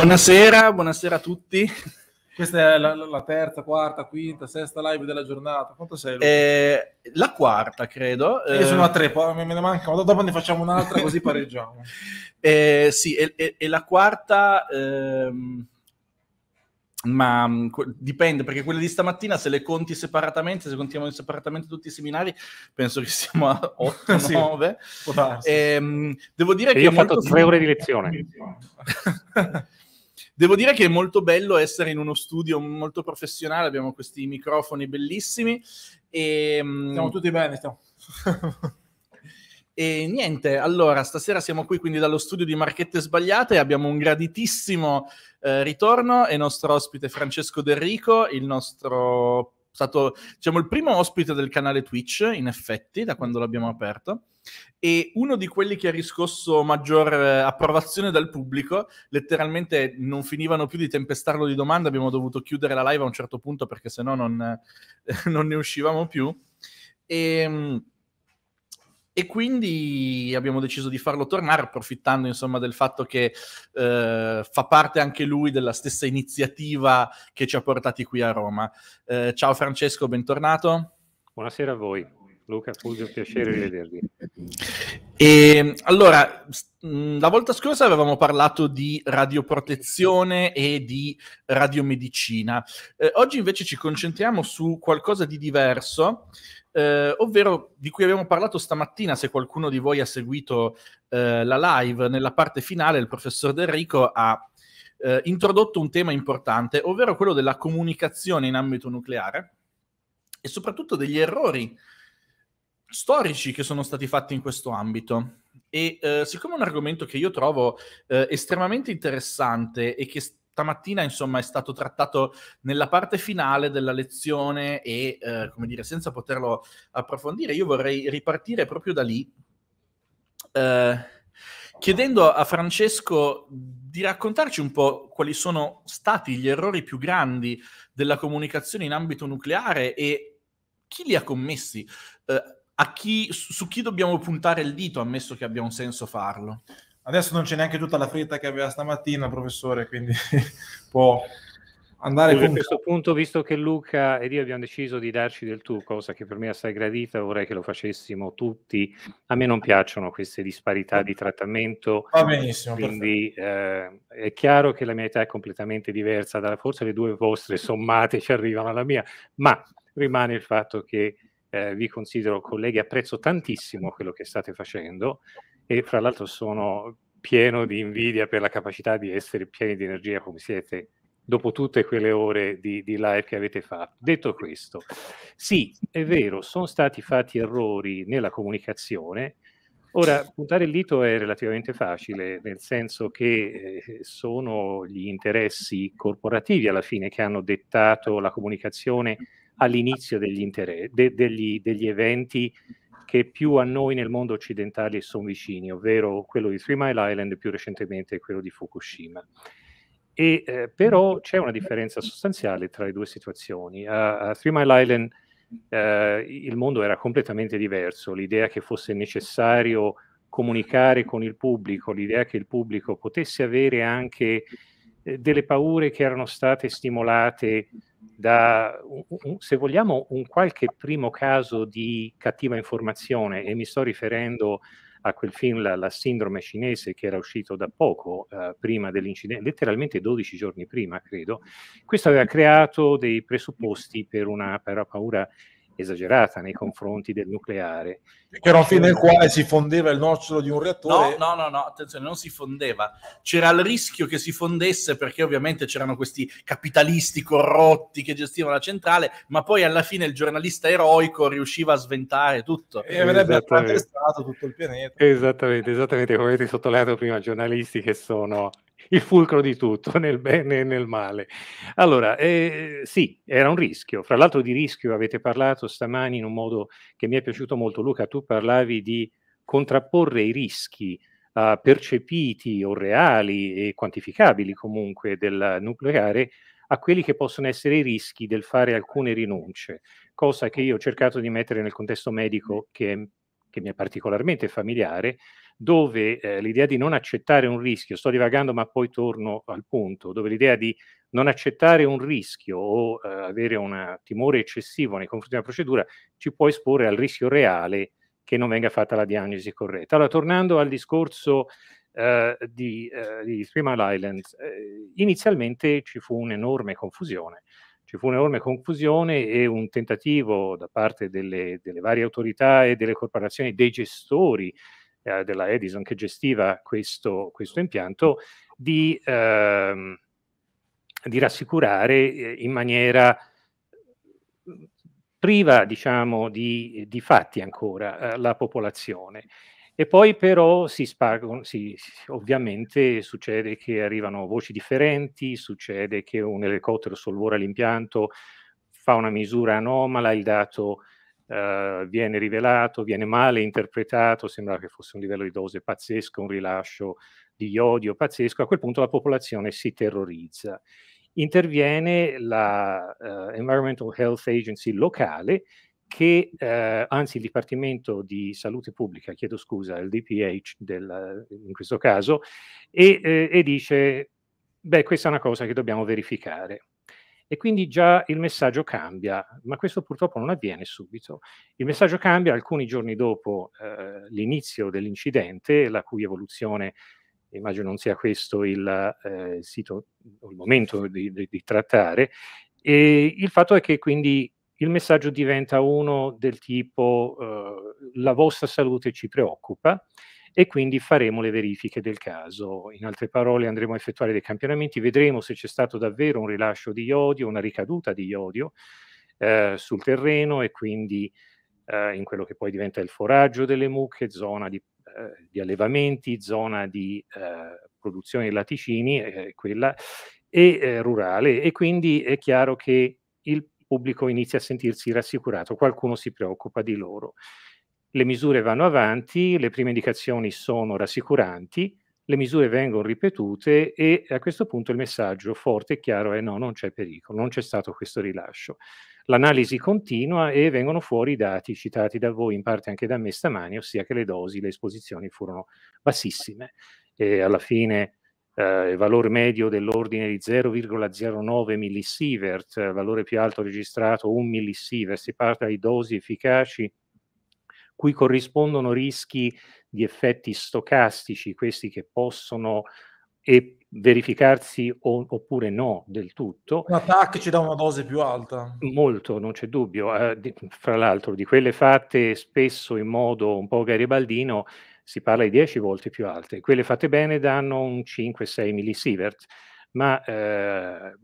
Buonasera, buonasera a tutti. Questa è la, la, terza, quarta, quinta, sesta live della giornata. Quanto sei? Eh, la quarta, credo. Eh, io sono a eh, tre, poi me ne manca, ma dopo ne facciamo un'altra così pareggiamo. Eh, sì, e la quarta, ehm, ma mm, dipende, perché quelle di stamattina, se le conti separatamente, se contiamo separatamente tutti i seminari, penso che siamo a 8, sì, 9. Eh, devo dire e che... Io ho fatto tre ore di lezione. Devo dire che è molto bello essere in uno studio molto professionale, abbiamo questi microfoni bellissimi e... Ehm, siamo tutti bene, stiamo. E niente, allora stasera siamo qui quindi dallo studio di Marchette Sbagliate, abbiamo un graditissimo eh, ritorno, è nostro ospite Francesco Derrico, il nostro stato diciamo, il primo ospite del canale Twitch, in effetti, da quando l'abbiamo aperto. E uno di quelli che ha riscosso maggior eh, approvazione dal pubblico, letteralmente non finivano più di tempestarlo di domande, abbiamo dovuto chiudere la live a un certo punto perché sennò non, non ne uscivamo più. E, ehm, e quindi abbiamo deciso di farlo tornare approfittando insomma del fatto che eh, fa parte anche lui della stessa iniziativa che ci ha portati qui a Roma. Eh, ciao Francesco, bentornato. Buonasera a voi. Luca, scusi, un piacere rivedervi. E, allora, la volta scorsa avevamo parlato di radioprotezione e di radiomedicina. Eh, oggi invece ci concentriamo su qualcosa di diverso, eh, ovvero di cui abbiamo parlato stamattina, se qualcuno di voi ha seguito eh, la live, nella parte finale il professor Del Rico ha eh, introdotto un tema importante, ovvero quello della comunicazione in ambito nucleare e soprattutto degli errori storici che sono stati fatti in questo ambito. E eh, siccome è un argomento che io trovo eh, estremamente interessante e che stamattina insomma è stato trattato nella parte finale della lezione e eh, come dire senza poterlo approfondire, io vorrei ripartire proprio da lì eh, chiedendo a Francesco di raccontarci un po' quali sono stati gli errori più grandi della comunicazione in ambito nucleare e chi li ha commessi. Eh, chi, su chi dobbiamo puntare il dito, ammesso che abbia un senso farlo. Adesso non c'è neanche tutta la fretta che aveva stamattina, professore, quindi può andare con... A questo punto, visto che Luca ed io abbiamo deciso di darci del tu, cosa che per me è assai gradita, vorrei che lo facessimo tutti. A me non piacciono queste disparità di trattamento. Va benissimo. Quindi eh, è chiaro che la mia età è completamente diversa, dalla, forse le due vostre sommate ci arrivano alla mia, ma rimane il fatto che eh, vi considero colleghi, apprezzo tantissimo quello che state facendo e fra l'altro sono pieno di invidia per la capacità di essere pieni di energia come siete dopo tutte quelle ore di, di live che avete fatto. Detto questo, sì, è vero, sono stati fatti errori nella comunicazione, Ora, puntare il dito è relativamente facile, nel senso che eh, sono gli interessi corporativi alla fine che hanno dettato la comunicazione all'inizio degli, interi- de- degli, degli eventi che più a noi nel mondo occidentale sono vicini, ovvero quello di Three Mile Island e più recentemente quello di Fukushima. E, eh, però c'è una differenza sostanziale tra le due situazioni. A, a Three Mile Island eh, il mondo era completamente diverso, l'idea che fosse necessario comunicare con il pubblico, l'idea che il pubblico potesse avere anche eh, delle paure che erano state stimolate da, se vogliamo, un qualche primo caso di cattiva informazione, e mi sto riferendo a quel film La, la sindrome cinese che era uscito da poco, eh, prima dell'incidente, letteralmente 12 giorni prima, credo, questo aveva creato dei presupposti per una, per una paura esagerata nei confronti del nucleare. Però fino al quale si fondeva il nocciolo di un reattore. No, no, no, no, attenzione, non si fondeva. C'era il rischio che si fondesse perché ovviamente c'erano questi capitalisti corrotti che gestivano la centrale, ma poi alla fine il giornalista eroico riusciva a sventare tutto. E avrebbe attestato tutto il pianeta. Esattamente, esattamente come avete sottolineato prima, giornalisti che sono il fulcro di tutto, nel bene e nel male. Allora, eh, sì, era un rischio. Fra l'altro di rischio avete parlato stamani in un modo che mi è piaciuto molto. Luca, tu parlavi di contrapporre i rischi eh, percepiti o reali e quantificabili comunque del nucleare a quelli che possono essere i rischi del fare alcune rinunce, cosa che io ho cercato di mettere nel contesto medico che, che mi è particolarmente familiare, dove eh, l'idea di non accettare un rischio, sto divagando ma poi torno al punto, dove l'idea di non accettare un rischio o eh, avere un timore eccessivo nei confronti della procedura ci può esporre al rischio reale che non venga fatta la diagnosi corretta. Allora, tornando al discorso eh, di, eh, di Three Mile Island, eh, inizialmente ci fu un'enorme confusione. Ci fu un'enorme confusione e un tentativo da parte delle, delle varie autorità e delle corporazioni, dei gestori eh, della Edison che gestiva questo, questo impianto, di, ehm, di rassicurare eh, in maniera priva diciamo, di, di fatti ancora eh, la popolazione. E poi però si spargono, si, ovviamente succede che arrivano voci differenti, succede che un elicottero solvora l'impianto, fa una misura anomala, il dato eh, viene rivelato, viene male interpretato, sembra che fosse un livello di dose pazzesco, un rilascio di iodio pazzesco, a quel punto la popolazione si terrorizza. Interviene la eh, Environmental Health Agency locale che eh, anzi il Dipartimento di Salute Pubblica, chiedo scusa, il DPH del, in questo caso, e, eh, e dice, beh, questa è una cosa che dobbiamo verificare e quindi già il messaggio cambia, ma questo purtroppo non avviene subito. Il messaggio cambia alcuni giorni dopo eh, l'inizio dell'incidente, la cui evoluzione immagino non sia questo il, eh, sito, il momento di, di, di, trattare, e il fatto è che quindi il messaggio diventa uno del tipo eh, la vostra salute ci preoccupa, e quindi faremo le verifiche del caso. In altre parole andremo a effettuare dei campionamenti, vedremo se c'è stato davvero un rilascio di iodio, una ricaduta di iodio eh, sul terreno e quindi eh, in quello che poi diventa il foraggio delle mucche, zona di, eh, di allevamenti, zona di eh, produzione di laticini, eh, quella e eh, rurale e quindi è chiaro che il pubblico inizia a sentirsi rassicurato, qualcuno si preoccupa di loro le misure vanno avanti, le prime indicazioni sono rassicuranti, le misure vengono ripetute e a questo punto il messaggio forte e chiaro è no, non c'è pericolo, non c'è stato questo rilascio. L'analisi continua e vengono fuori i dati citati da voi, in parte anche da me stamani, ossia che le dosi, le esposizioni furono bassissime e alla fine eh, il valore medio dell'ordine di 0,09 millisievert, il valore più alto registrato 1 millisievert, si parla di dosi efficaci cui corrispondono rischi di effetti stocastici, questi che possono e verificarsi o, oppure no del tutto. Un attacco ci dà una dose più alta. Molto, non c'è dubbio. Eh, di, fra l'altro, di quelle fatte spesso in modo un po' garibaldino si parla di 10 volte più alte. Quelle fatte bene danno un 5-6 millisievert, ma eh,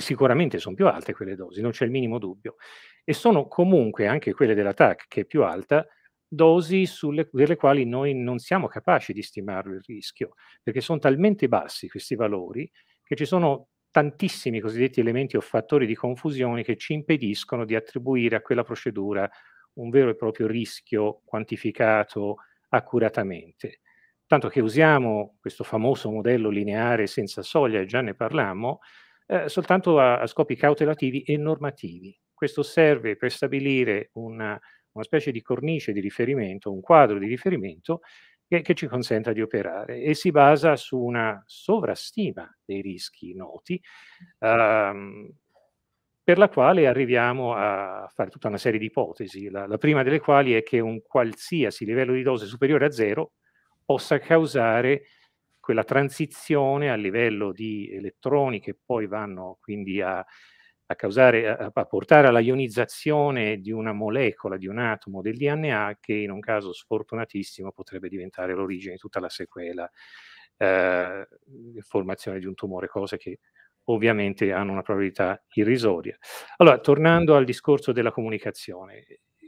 sicuramente sono più alte quelle dosi, non c'è il minimo dubbio, e sono comunque anche quelle della TAC, che è più alta, dosi sulle, delle quali noi non siamo capaci di stimare il rischio, perché sono talmente bassi questi valori che ci sono tantissimi cosiddetti elementi o fattori di confusione che ci impediscono di attribuire a quella procedura un vero e proprio rischio quantificato accuratamente. Tanto che usiamo questo famoso modello lineare senza soglia, e già ne parlammo, eh, soltanto a, a, scopi cautelativi e normativi. Questo serve per stabilire una, una, specie di cornice di riferimento, un quadro di riferimento che, che ci consenta di operare e si basa su una sovrastima dei rischi noti. Ehm, per la quale arriviamo a fare tutta una serie di ipotesi, la, la, prima delle quali è che un qualsiasi livello di dose superiore a zero possa causare quella transizione a livello di elettroni che poi vanno quindi a, a, causare, a, a portare alla ionizzazione di una molecola, di un atomo del DNA che in un caso sfortunatissimo potrebbe diventare l'origine di tutta la sequela, eh, formazione di un tumore, cose che ovviamente hanno una probabilità irrisoria. Allora, tornando al discorso della comunicazione,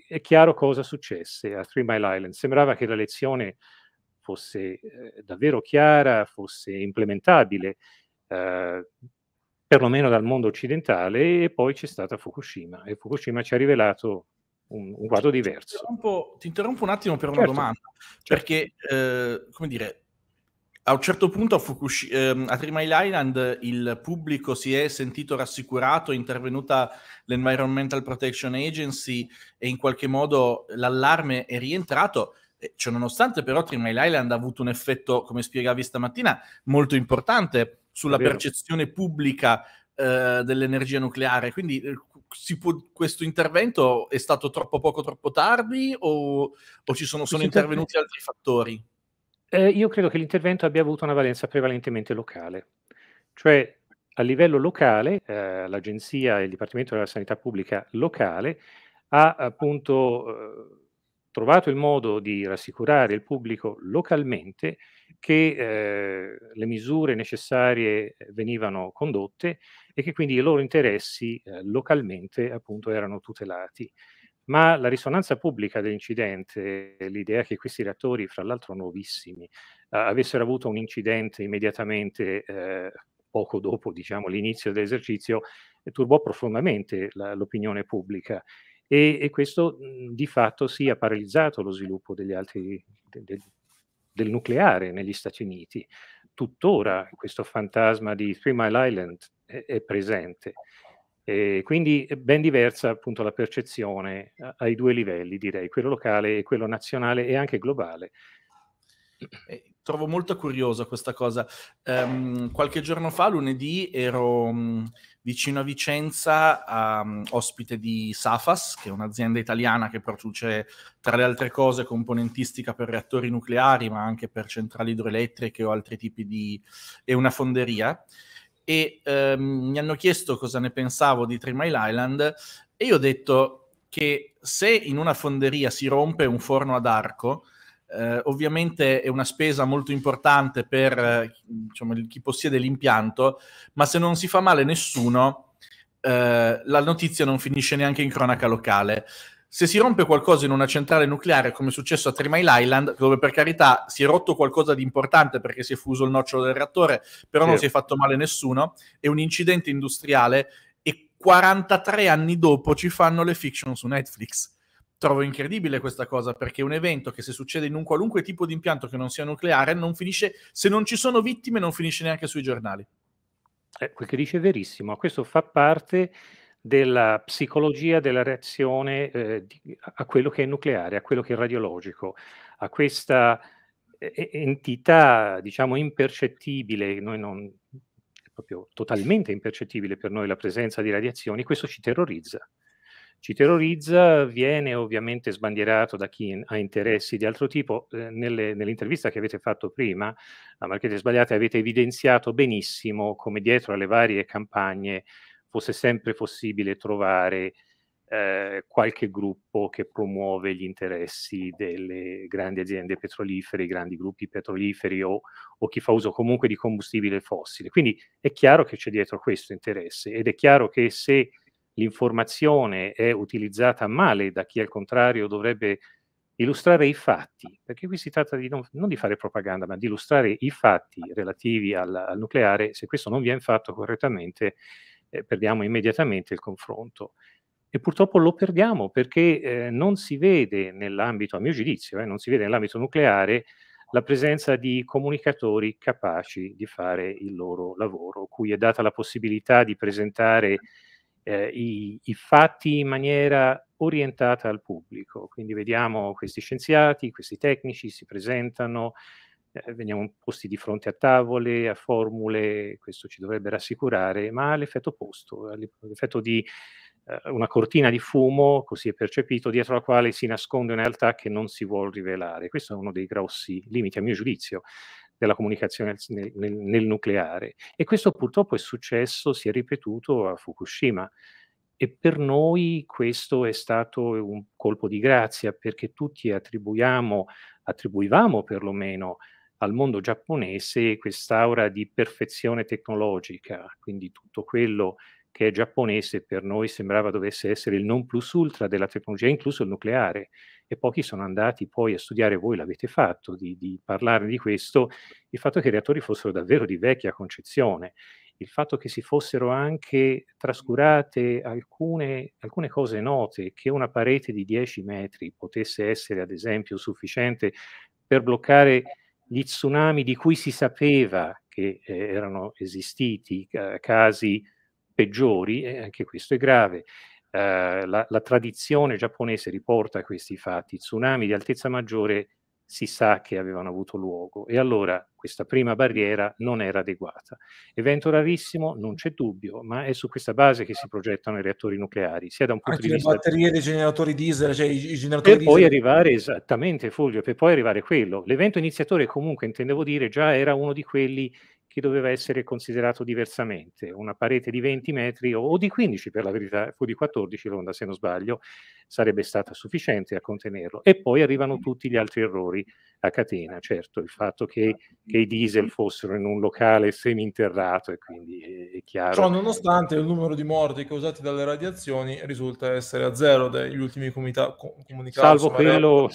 è chiaro cosa successe a Three Mile Island. Sembrava che la lezione fosse eh, davvero chiara, fosse implementabile, eh, perlomeno dal mondo occidentale, e poi c'è stata Fukushima. E Fukushima ci ha rivelato un, un quadro diverso. Ti interrompo, ti interrompo, un attimo per una certo, domanda, certo. perché, eh, come dire, a un certo punto a, Fukushima, ehm, a Three Mile Island il pubblico si è sentito rassicurato, è intervenuta l'Environmental Protection Agency e in qualche modo l'allarme è rientrato. Eh, Ciononostante, però, Trimile Island ha avuto un effetto, come spiegavi stamattina, molto importante sulla percezione pubblica eh, dell'energia nucleare. Quindi eh, può, questo intervento è stato troppo poco, troppo tardi o, o ci sono, sono intervenuti altri fattori? Eh, io credo che l'intervento abbia avuto una valenza prevalentemente locale. Cioè, a livello locale, eh, l'Agenzia e il Dipartimento della Sanità Pubblica locale ha appunto eh, trovato il modo di rassicurare il pubblico localmente che eh, le misure necessarie eh, venivano condotte e che quindi i loro interessi eh, localmente appunto erano tutelati. Ma la risonanza pubblica dell'incidente, l'idea che questi reattori, fra l'altro nuovissimi, eh, avessero avuto un incidente immediatamente eh, poco dopo diciamo, l'inizio dell'esercizio, turbò profondamente la, l'opinione pubblica e, e questo mh, mhmm, di fatto sì ha paralizzato lo sviluppo degli altri, de, de, del nucleare negli Stati Uniti. Tuttora questo fantasma di Three Mile Island è, è presente. E quindi è ben diversa appunto la percezione ai due livelli, direi, quello locale e quello nazionale e anche globale. Eh, trovo molto curiosa questa cosa. Um, qualche giorno fa, lunedì, ero mhmm, vicino a Vicenza, um, ospite di Safas, che è un'azienda italiana che produce tra le altre cose componentistica per reattori nucleari, ma anche per centrali idroelettriche o altri tipi di... e una fonderia. E um, mi hanno chiesto cosa ne pensavo di Three Mile Island e io ho detto che se in una fonderia si rompe un forno ad arco, eh, ovviamente è una spesa molto importante per eh, diciamo, chi possiede l'impianto, ma se non si fa male nessuno, eh, la notizia non finisce neanche in cronaca locale. Se si rompe qualcosa in una centrale nucleare, come è successo a Three Mile Island, dove per carità si è rotto qualcosa di importante perché si è fuso il nocciolo del reattore, però sì. non si è fatto male nessuno, è un incidente industriale e 43 anni dopo ci fanno le fiction su Netflix trovo incredibile questa cosa perché un evento che se succede in un qualunque tipo di impianto che non sia nucleare non finisce, se non ci sono vittime non finisce neanche sui giornali. Eh, quel che dice è verissimo, questo fa parte della psicologia della reazione eh, di, a quello che è nucleare, a quello che è radiologico, a questa eh, eh, entità diciamo impercettibile, noi non, proprio totalmente impercettibile per noi la presenza di radiazioni, questo ci terrorizza ci terrorizza viene ovviamente sbandierato da chi ha interessi di altro tipo. Eh, nelle, nell'intervista che avete fatto prima, la Marchette Sbagliate, avete evidenziato benissimo come dietro alle varie campagne fosse sempre possibile trovare eh, qualche gruppo che promuove gli interessi delle grandi aziende petrolifere, i grandi gruppi petroliferi o, o, chi fa uso comunque di combustibile fossile. Quindi è chiaro che c'è dietro questo interesse ed è chiaro che se l'informazione è utilizzata male da chi al contrario dovrebbe illustrare i fatti, perché qui si tratta di non, non di fare propaganda, ma di illustrare i fatti relativi al, al nucleare, se questo non viene fatto correttamente eh, perdiamo immediatamente il confronto. E purtroppo lo perdiamo perché eh, non si vede nell'ambito, a mio giudizio, eh, non si vede nell'ambito nucleare la presenza di comunicatori capaci di fare il loro lavoro, cui è data la possibilità di presentare eh, i, i, fatti in maniera orientata al pubblico. Quindi vediamo questi scienziati, questi tecnici si presentano, eh, veniamo posti di fronte a tavole, a formule, questo ci dovrebbe rassicurare, ma l'effetto opposto, l'effetto di eh, una cortina di fumo, così è percepito, dietro la quale si nasconde una realtà che non si vuole rivelare. Questo è uno dei grossi limiti, a mio giudizio, della comunicazione nel, nel, nel, nucleare. E questo purtroppo è successo, si è ripetuto a Fukushima. E per noi questo è stato un colpo di grazia perché tutti attribuiamo, attribuivamo perlomeno al mondo giapponese quest'aura di perfezione tecnologica, quindi tutto quello che è giapponese per noi sembrava dovesse essere il non plus ultra della tecnologia, incluso il nucleare e pochi sono andati poi a studiare, voi l'avete fatto, di, di parlare di questo, il fatto che i reattori fossero davvero di vecchia concezione, il fatto che si fossero anche trascurate alcune, alcune cose note, che una parete di 10 metri potesse essere ad esempio sufficiente per bloccare gli tsunami di cui si sapeva che eh, erano esistiti eh, casi peggiori, e eh, anche questo è grave. Eh, la, la, tradizione giapponese riporta questi fatti, tsunami di altezza maggiore si sa che avevano avuto luogo e allora questa prima barriera non era adeguata. Evento rarissimo, non c'è dubbio, ma è su questa base che si progettano i reattori nucleari, sia da un punto Anche di vista... le batterie dei generatori diesel, cioè i generatori Per diesel... poi arrivare, esattamente Fulvio, per poi arrivare a quello. L'evento iniziatore comunque, intendevo dire, già era uno di quelli che doveva essere considerato diversamente. Una parete di 20 metri o di 15 per la verità, fu di 14 l'onda se non sbaglio, sarebbe stata sufficiente a contenerlo. E poi arrivano tutti gli altri errori a catena, certo, il fatto che, certo. che i diesel fossero in un locale seminterrato e quindi è, è chiaro. Ciò nonostante il numero di morti causati dalle radiazioni risulta essere a zero dagli ultimi comita- comunicati. Salvo quello... Era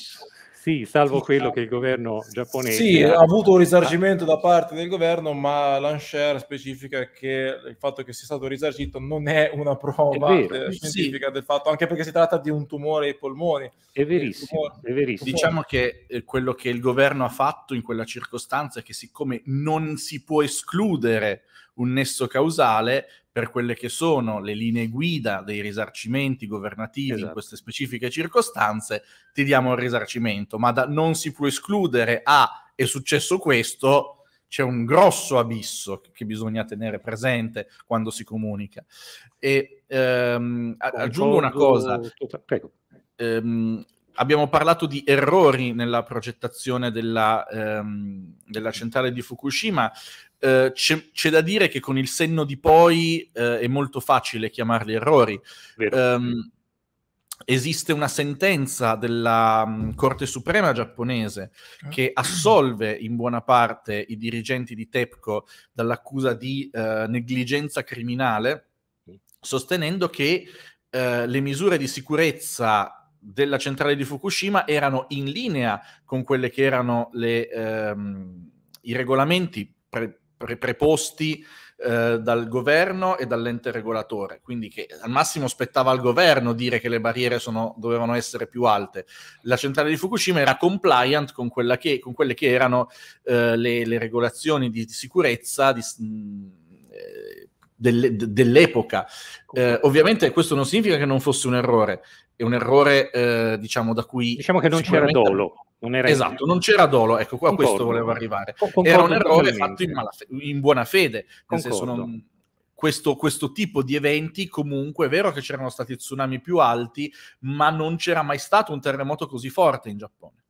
sì, salvo quello che il governo giapponese... Sì, ha avuto un risarcimento da parte del governo, ma l'Anshare specifica che il fatto che sia stato risarcito non è una prova è vero, eh, scientifica sì. del fatto, anche perché si tratta di un tumore ai polmoni. È verissimo, tumore, è verissimo. Diciamo che eh, quello che il governo ha fatto in quella circostanza è che siccome non si può escludere un nesso causale per quelle che sono le linee guida dei risarcimenti governativi esatto. in queste specifiche circostanze, ti diamo il risarcimento, ma da, non si può escludere a ah, è successo questo, c'è un grosso abisso che bisogna tenere presente quando si comunica. E ehm, aggiungo una cosa. Prego. Ehm, abbiamo parlato di errori nella progettazione della, ehm, della centrale di Fukushima eh, c'è, c'è, da dire che con il senno di poi eh, è molto facile chiamarli errori. Um, esiste una sentenza della um, Corte Suprema giapponese eh. che assolve in buona parte i dirigenti di TEPCO dall'accusa di uh, negligenza criminale, mm. sostenendo che uh, le misure di sicurezza della centrale di Fukushima erano in linea con quelle che erano le, ehm, i regolamenti pre- preposti eh, dal governo e dall'ente regolatore, quindi che al massimo spettava al governo dire che le barriere sono, dovevano essere più alte. La centrale di Fukushima era compliant con, che, con quelle che erano eh, le, le, regolazioni di, di sicurezza di, mm, eh, dell'epoca. Eh, ovviamente questo non significa che non fosse un errore, è un errore, eh, diciamo, da cui... Diciamo che non sicuramente... c'era dolo. Non era esatto, in... non c'era dolo, ecco, qua questo volevo arrivare. Concordo era un errore fatto in, malaf- in, buona fede, nel Concordo. senso non... Questo, questo, tipo di eventi comunque è vero che c'erano stati tsunami più alti, ma non c'era mai stato un terremoto così forte in Giappone.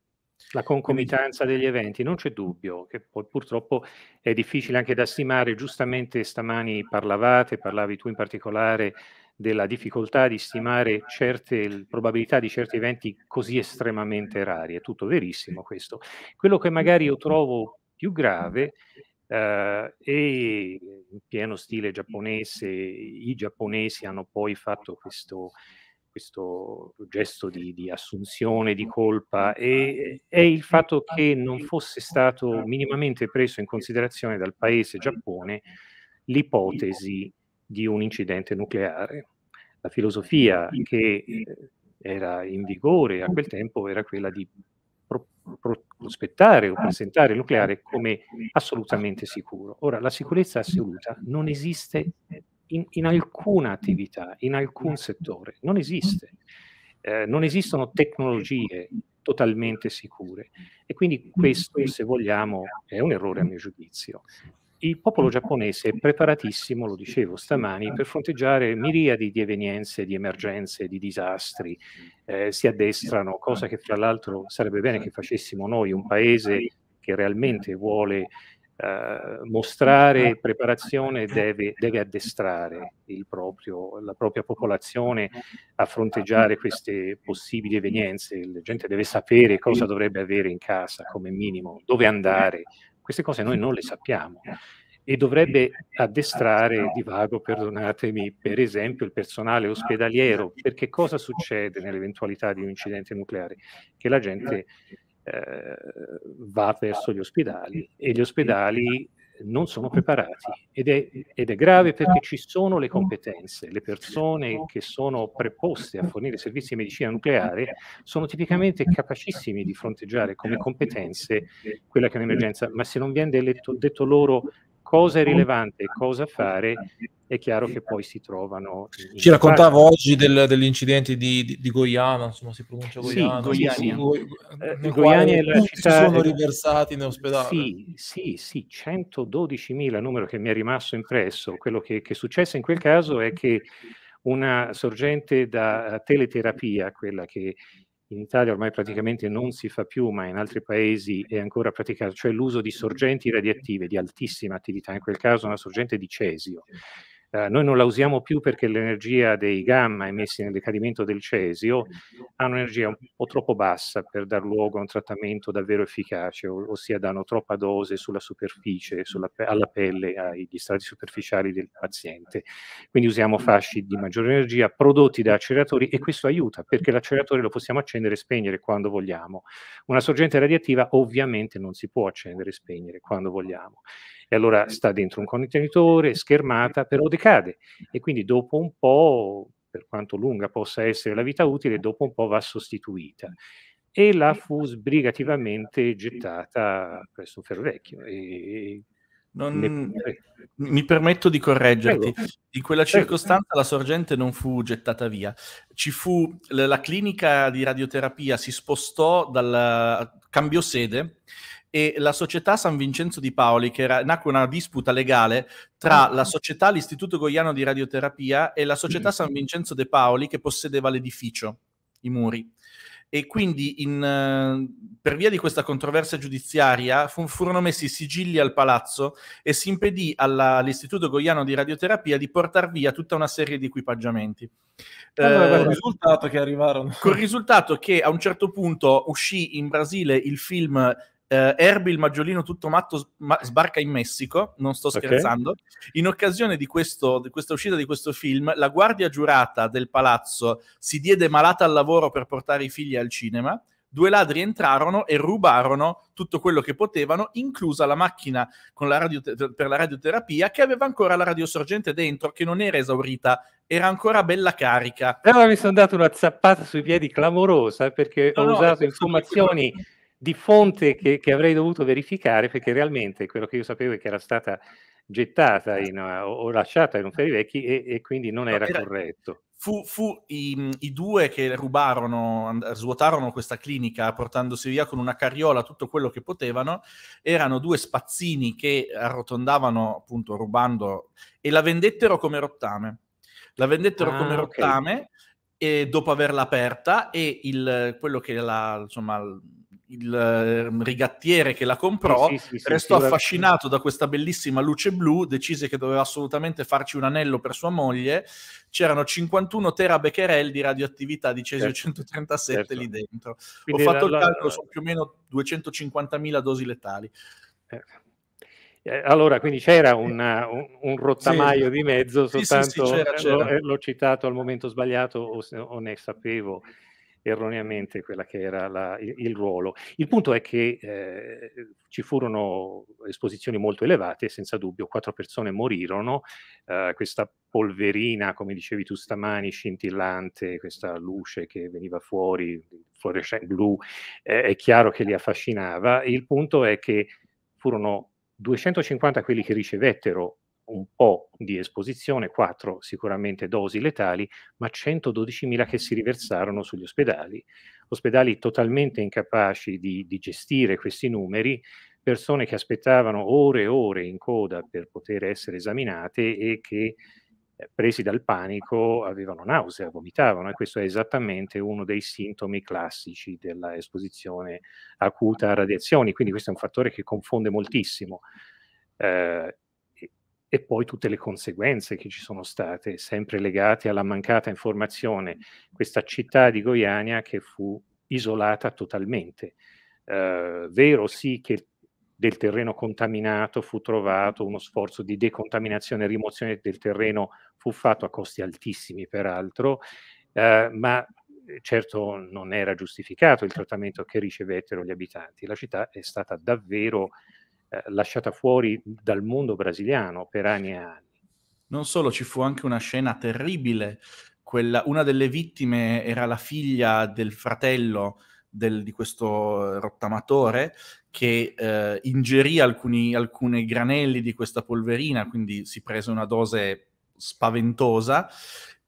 La concomitanza Quindi... degli eventi, non c'è dubbio, che poi purtroppo è difficile anche da stimare. Giustamente stamani parlavate, parlavi tu in particolare della difficoltà di stimare certe probabilità di certi eventi così estremamente rari, è tutto verissimo questo. Quello che magari io trovo più grave eh, e in pieno stile giapponese, i giapponesi hanno poi fatto questo, questo gesto di, di, assunzione di colpa e, è il fatto che non fosse stato minimamente preso in considerazione dal paese Giappone l'ipotesi di un incidente nucleare. La filosofia che eh, era in vigore a quel tempo era quella di prospettare o presentare il nucleare come assolutamente sicuro. Ora, la sicurezza assoluta non esiste in, in alcuna attività, in alcun settore, non esiste. Eh, non esistono tecnologie totalmente sicure e quindi questo, se vogliamo, è un errore a mio giudizio il popolo giapponese è preparatissimo, lo dicevo stamani, per fronteggiare miriadi di evenienze, di emergenze, di disastri, eh, si addestrano, cosa che fra l'altro sarebbe bene che facessimo noi, un paese che realmente vuole eh, mostrare preparazione deve, deve addestrare proprio, la propria popolazione a fronteggiare queste possibili evenienze, la gente deve sapere cosa dovrebbe avere in casa come minimo, dove andare, queste cose noi non le sappiamo e dovrebbe addestrare di vago, perdonatemi, per esempio il personale ospedaliero, perché cosa succede nell'eventualità di un incidente nucleare? Che la gente eh, va verso gli ospedali e gli ospedali non sono preparati ed è, ed è, grave perché ci sono le competenze, le persone che sono preposte a fornire servizi di medicina nucleare sono tipicamente capacissimi di fronteggiare come competenze quella che è un'emergenza, ma se non viene detto, detto loro cosa è rilevante e cosa fare, è chiaro che poi si trovano. Ci raccontava parte. oggi del, dell'incidente di, di, di, Goiana, insomma si pronuncia Goiana. Sì, Goiania. Go- eh, Goiania è la città... Si sono riversati in ospedale. Sì, sì, sì, 112.000, numero che mi è rimasto impresso. Quello che, che successo in quel caso è che una sorgente da eh, teleterapia, quella che in Italia ormai certo. praticamente non si fa più, ma in altri paesi è ancora praticato, cioè l'uso di sorgenti radioattive di altissima attività, in quel caso una sorgente di cesio, Ehm, noi non la usiamo più perché l'energia dei gamma emessi nel decadimento del cesio ha un'energia un po' troppo bassa per dar luogo a un trattamento davvero efficace, ossia danno troppa dose sulla superficie, sulla, alla pelle, agli strati superficiali del paziente. Quindi usiamo fasci di maggiore energia prodotti da acceleratori e questo aiuta perché l'acceleratore lo possiamo accendere e spegnere quando vogliamo. Una sorgente radioattiva ovviamente non si può accendere e spegnere quando vogliamo. E allora sta dentro un contenitore, schermata, però decade e quindi dopo un po', per quanto lunga possa essere la vita utile, dopo un po' va sostituita. E la fu sbrigativamente gettata presso un ferro E, non... Mi permetto di correggerti. Prego. In quella circostanza Prego. la sorgente non fu gettata via. Ci Fu... la clinica di radioterapia si spostò dal cambio sede e la società San Vincenzo di Paoli, che era, nacque una disputa legale tra ah. la società, l'Istituto Goiano di Radioterapia e la società San Vincenzo de Paoli che possedeva l'edificio, i muri. E quindi in, eh, per via di questa controversia giudiziaria fu, furono messi sigilli al palazzo e si impedì alla, all'Istituto Goiano di Radioterapia di portare via tutta una serie di equipaggiamenti. Allora, eh, eh risultato che arrivarono. Col risultato che a un certo punto uscì in Brasile il film eh, Herbie il maggiolino tutto matto sbarca in Messico, non sto scherzando, okay. in occasione di, questo, di, questa uscita di questo film, la guardia giurata del palazzo si diede malata al lavoro per portare i figli al cinema, due ladri entrarono e rubarono tutto quello che potevano, inclusa la macchina la radio, per la radioterapia che aveva ancora la radiosorgente dentro, che non era esaurita, era ancora bella carica. Però mi sono dato una zappata sui piedi clamorosa perché no, ho no, usato eh, informazioni... Quello di fonte che, che, avrei dovuto verificare perché realmente quello che io sapevo è che era stata gettata in, certo. o lasciata in un ferivecchi e, e quindi non era, era corretto. Fu, fu i, i, due che rubarono, svuotarono questa clinica portandosi via con una carriola tutto quello che potevano, erano due spazzini che arrotondavano appunto rubando e la vendettero come rottame. La vendettero ah, come rottame okay. e, dopo averla aperta e il, quello che la, insomma, il ehm, rigattiere che la comprò, sì, sì, sì, restò affascinato da questa bellissima luce blu, decise che doveva assolutamente farci un anello per sua moglie, c'erano 51 terabecherel di radioattività di cesio certo. 137 certo. lì dentro. Quindi Ho fatto la, il calcolo, la... sono più o meno 250.000 dosi letali. Eh. eh. Allora, quindi c'era una, un, un, rottamaio sì. di mezzo, soltanto sì, sì, c'era, eh, c'era. L'ho, eh, l'ho, citato al momento sbagliato o, o ne sapevo erroneamente quella che era la, il, il, ruolo. Il punto è che eh, ci furono esposizioni molto elevate, senza dubbio quattro persone morirono, eh, questa polverina, come dicevi tu stamani, scintillante, questa luce che veniva fuori, fluorescente blu, eh, è chiaro che li affascinava. Il punto è che furono 250 quelli che ricevettero un po' di esposizione, quattro sicuramente dosi letali, ma 112.000 che si riversarono sugli ospedali, ospedali totalmente incapaci di, di gestire questi numeri, persone che aspettavano ore e ore in coda per poter essere esaminate e che eh, presi dal panico avevano nausea, vomitavano e questo è esattamente uno dei sintomi classici dell'esposizione acuta a radiazioni, quindi questo è un fattore che confonde moltissimo. Eh, e poi tutte le conseguenze che ci sono state, sempre legate alla mancata informazione. Questa città di Goiania che fu isolata totalmente. Eh, vero sì che del terreno contaminato fu trovato uno sforzo di decontaminazione e rimozione del terreno fu fatto a costi altissimi peraltro, eh, ma eh, certo non era giustificato il trattamento che ricevettero gli abitanti. La città è stata davvero eh, lasciata fuori dal mondo brasiliano per anni e anni. Non solo, ci fu anche una scena terribile. Quella, una delle vittime era la figlia del fratello del, di questo rottamatore che eh, ingerì alcuni, alcuni granelli di questa polverina, quindi si prese una dose spaventosa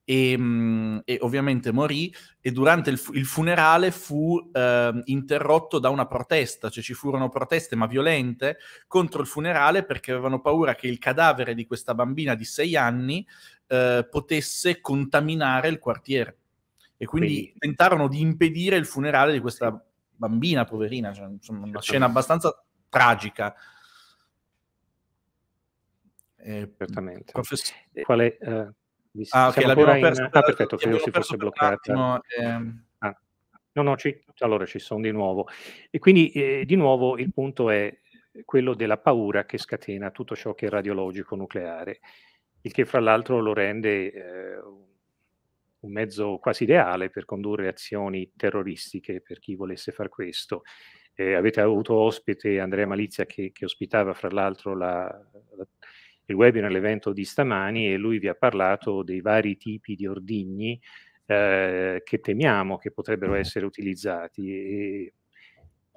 e, mm, e, ovviamente morì e durante il, il funerale fu eh, interrotto da una protesta, cioè ci furono proteste ma violente contro il funerale perché avevano paura che il cadavere di questa bambina di sei anni eh, potesse contaminare il quartiere e quindi, quindi tentarono di impedire il funerale di questa bambina poverina, cioè, insomma, una scena abbastanza tragica. Eh, Certamente. Profess- eh, Qual è, eh, vi ah, ok, l'abbiamo perso. In... Ah, perfetto, credo si fosse bloccata. Ehm... Ah. No, no, ci... allora ci sono di nuovo. E quindi, eh, di nuovo, il punto è quello della paura che scatena tutto ciò che è radiologico nucleare, il che fra l'altro lo rende eh, un mezzo quasi ideale per condurre azioni terroristiche per chi volesse far questo. Eh, avete avuto ospite Andrea Malizia che, che ospitava fra l'altro la il webinar, l'evento di stamani e lui vi ha parlato dei vari tipi di ordigni eh, che temiamo che potrebbero essere utilizzati e,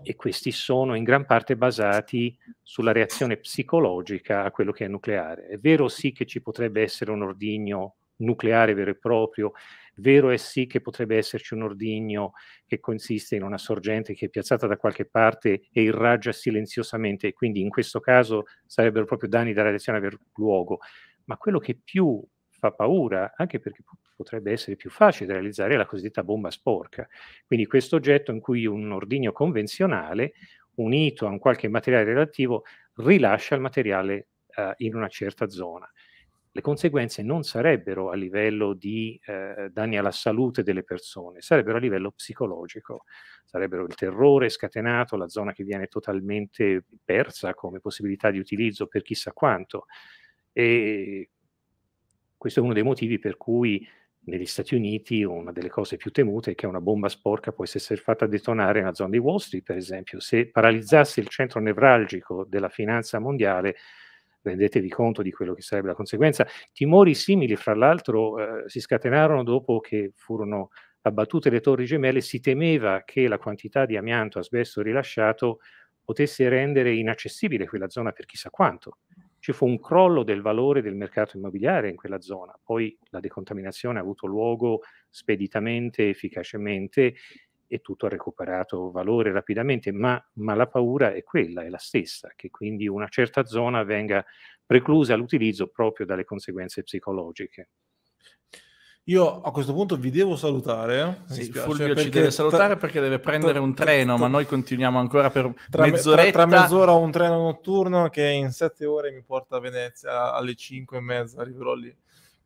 e, questi sono in gran parte basati sulla reazione psicologica a quello che è nucleare. È vero sì che ci potrebbe essere un ordigno nucleare vero e proprio Vero è sì che potrebbe esserci un ordigno che consiste in una sorgente che è piazzata da qualche parte e irraggia silenziosamente, e quindi in questo caso sarebbero proprio danni da radiazione aver luogo. Ma quello che più fa paura, anche perché potrebbe essere più facile da realizzare, è la cosiddetta bomba sporca. Quindi questo oggetto in cui un ordigno convenzionale, unito a un qualche materiale relativo, rilascia il materiale eh, in una certa zona le conseguenze non sarebbero a livello di eh, danni alla salute delle persone, sarebbero a livello psicologico, sarebbero il terrore scatenato, la zona che viene totalmente persa come possibilità di utilizzo per chissà quanto. E questo è uno dei motivi per cui negli Stati Uniti una delle cose più temute è che una bomba sporca può essere fatta detonare nella zona di Wall Street, per esempio. Se paralizzasse il centro nevralgico della finanza mondiale, rendetevi conto di quello che sarebbe la conseguenza. Timori simili, fra l'altro, eh, si scatenarono dopo che furono abbattute le torri gemelle, si temeva che la quantità di amianto asbesto rilasciato potesse rendere inaccessibile quella zona per chissà quanto. Ci fu un crollo del valore del mercato immobiliare in quella zona, poi la decontaminazione ha avuto luogo speditamente, efficacemente e tutto ha recuperato valore rapidamente, ma, ma, la paura è quella, è la stessa, che quindi una certa zona venga preclusa all'utilizzo proprio dalle conseguenze psicologiche. Io a questo punto vi devo salutare. Sì, spiace, Fulvio ci deve salutare tra, perché deve prendere un treno, tra, ma noi continuiamo ancora per tra, mezz'oretta. Tra, mezz'ora un treno notturno che in sette ore mi porta a Venezia alle cinque e mezza, arriverò lì.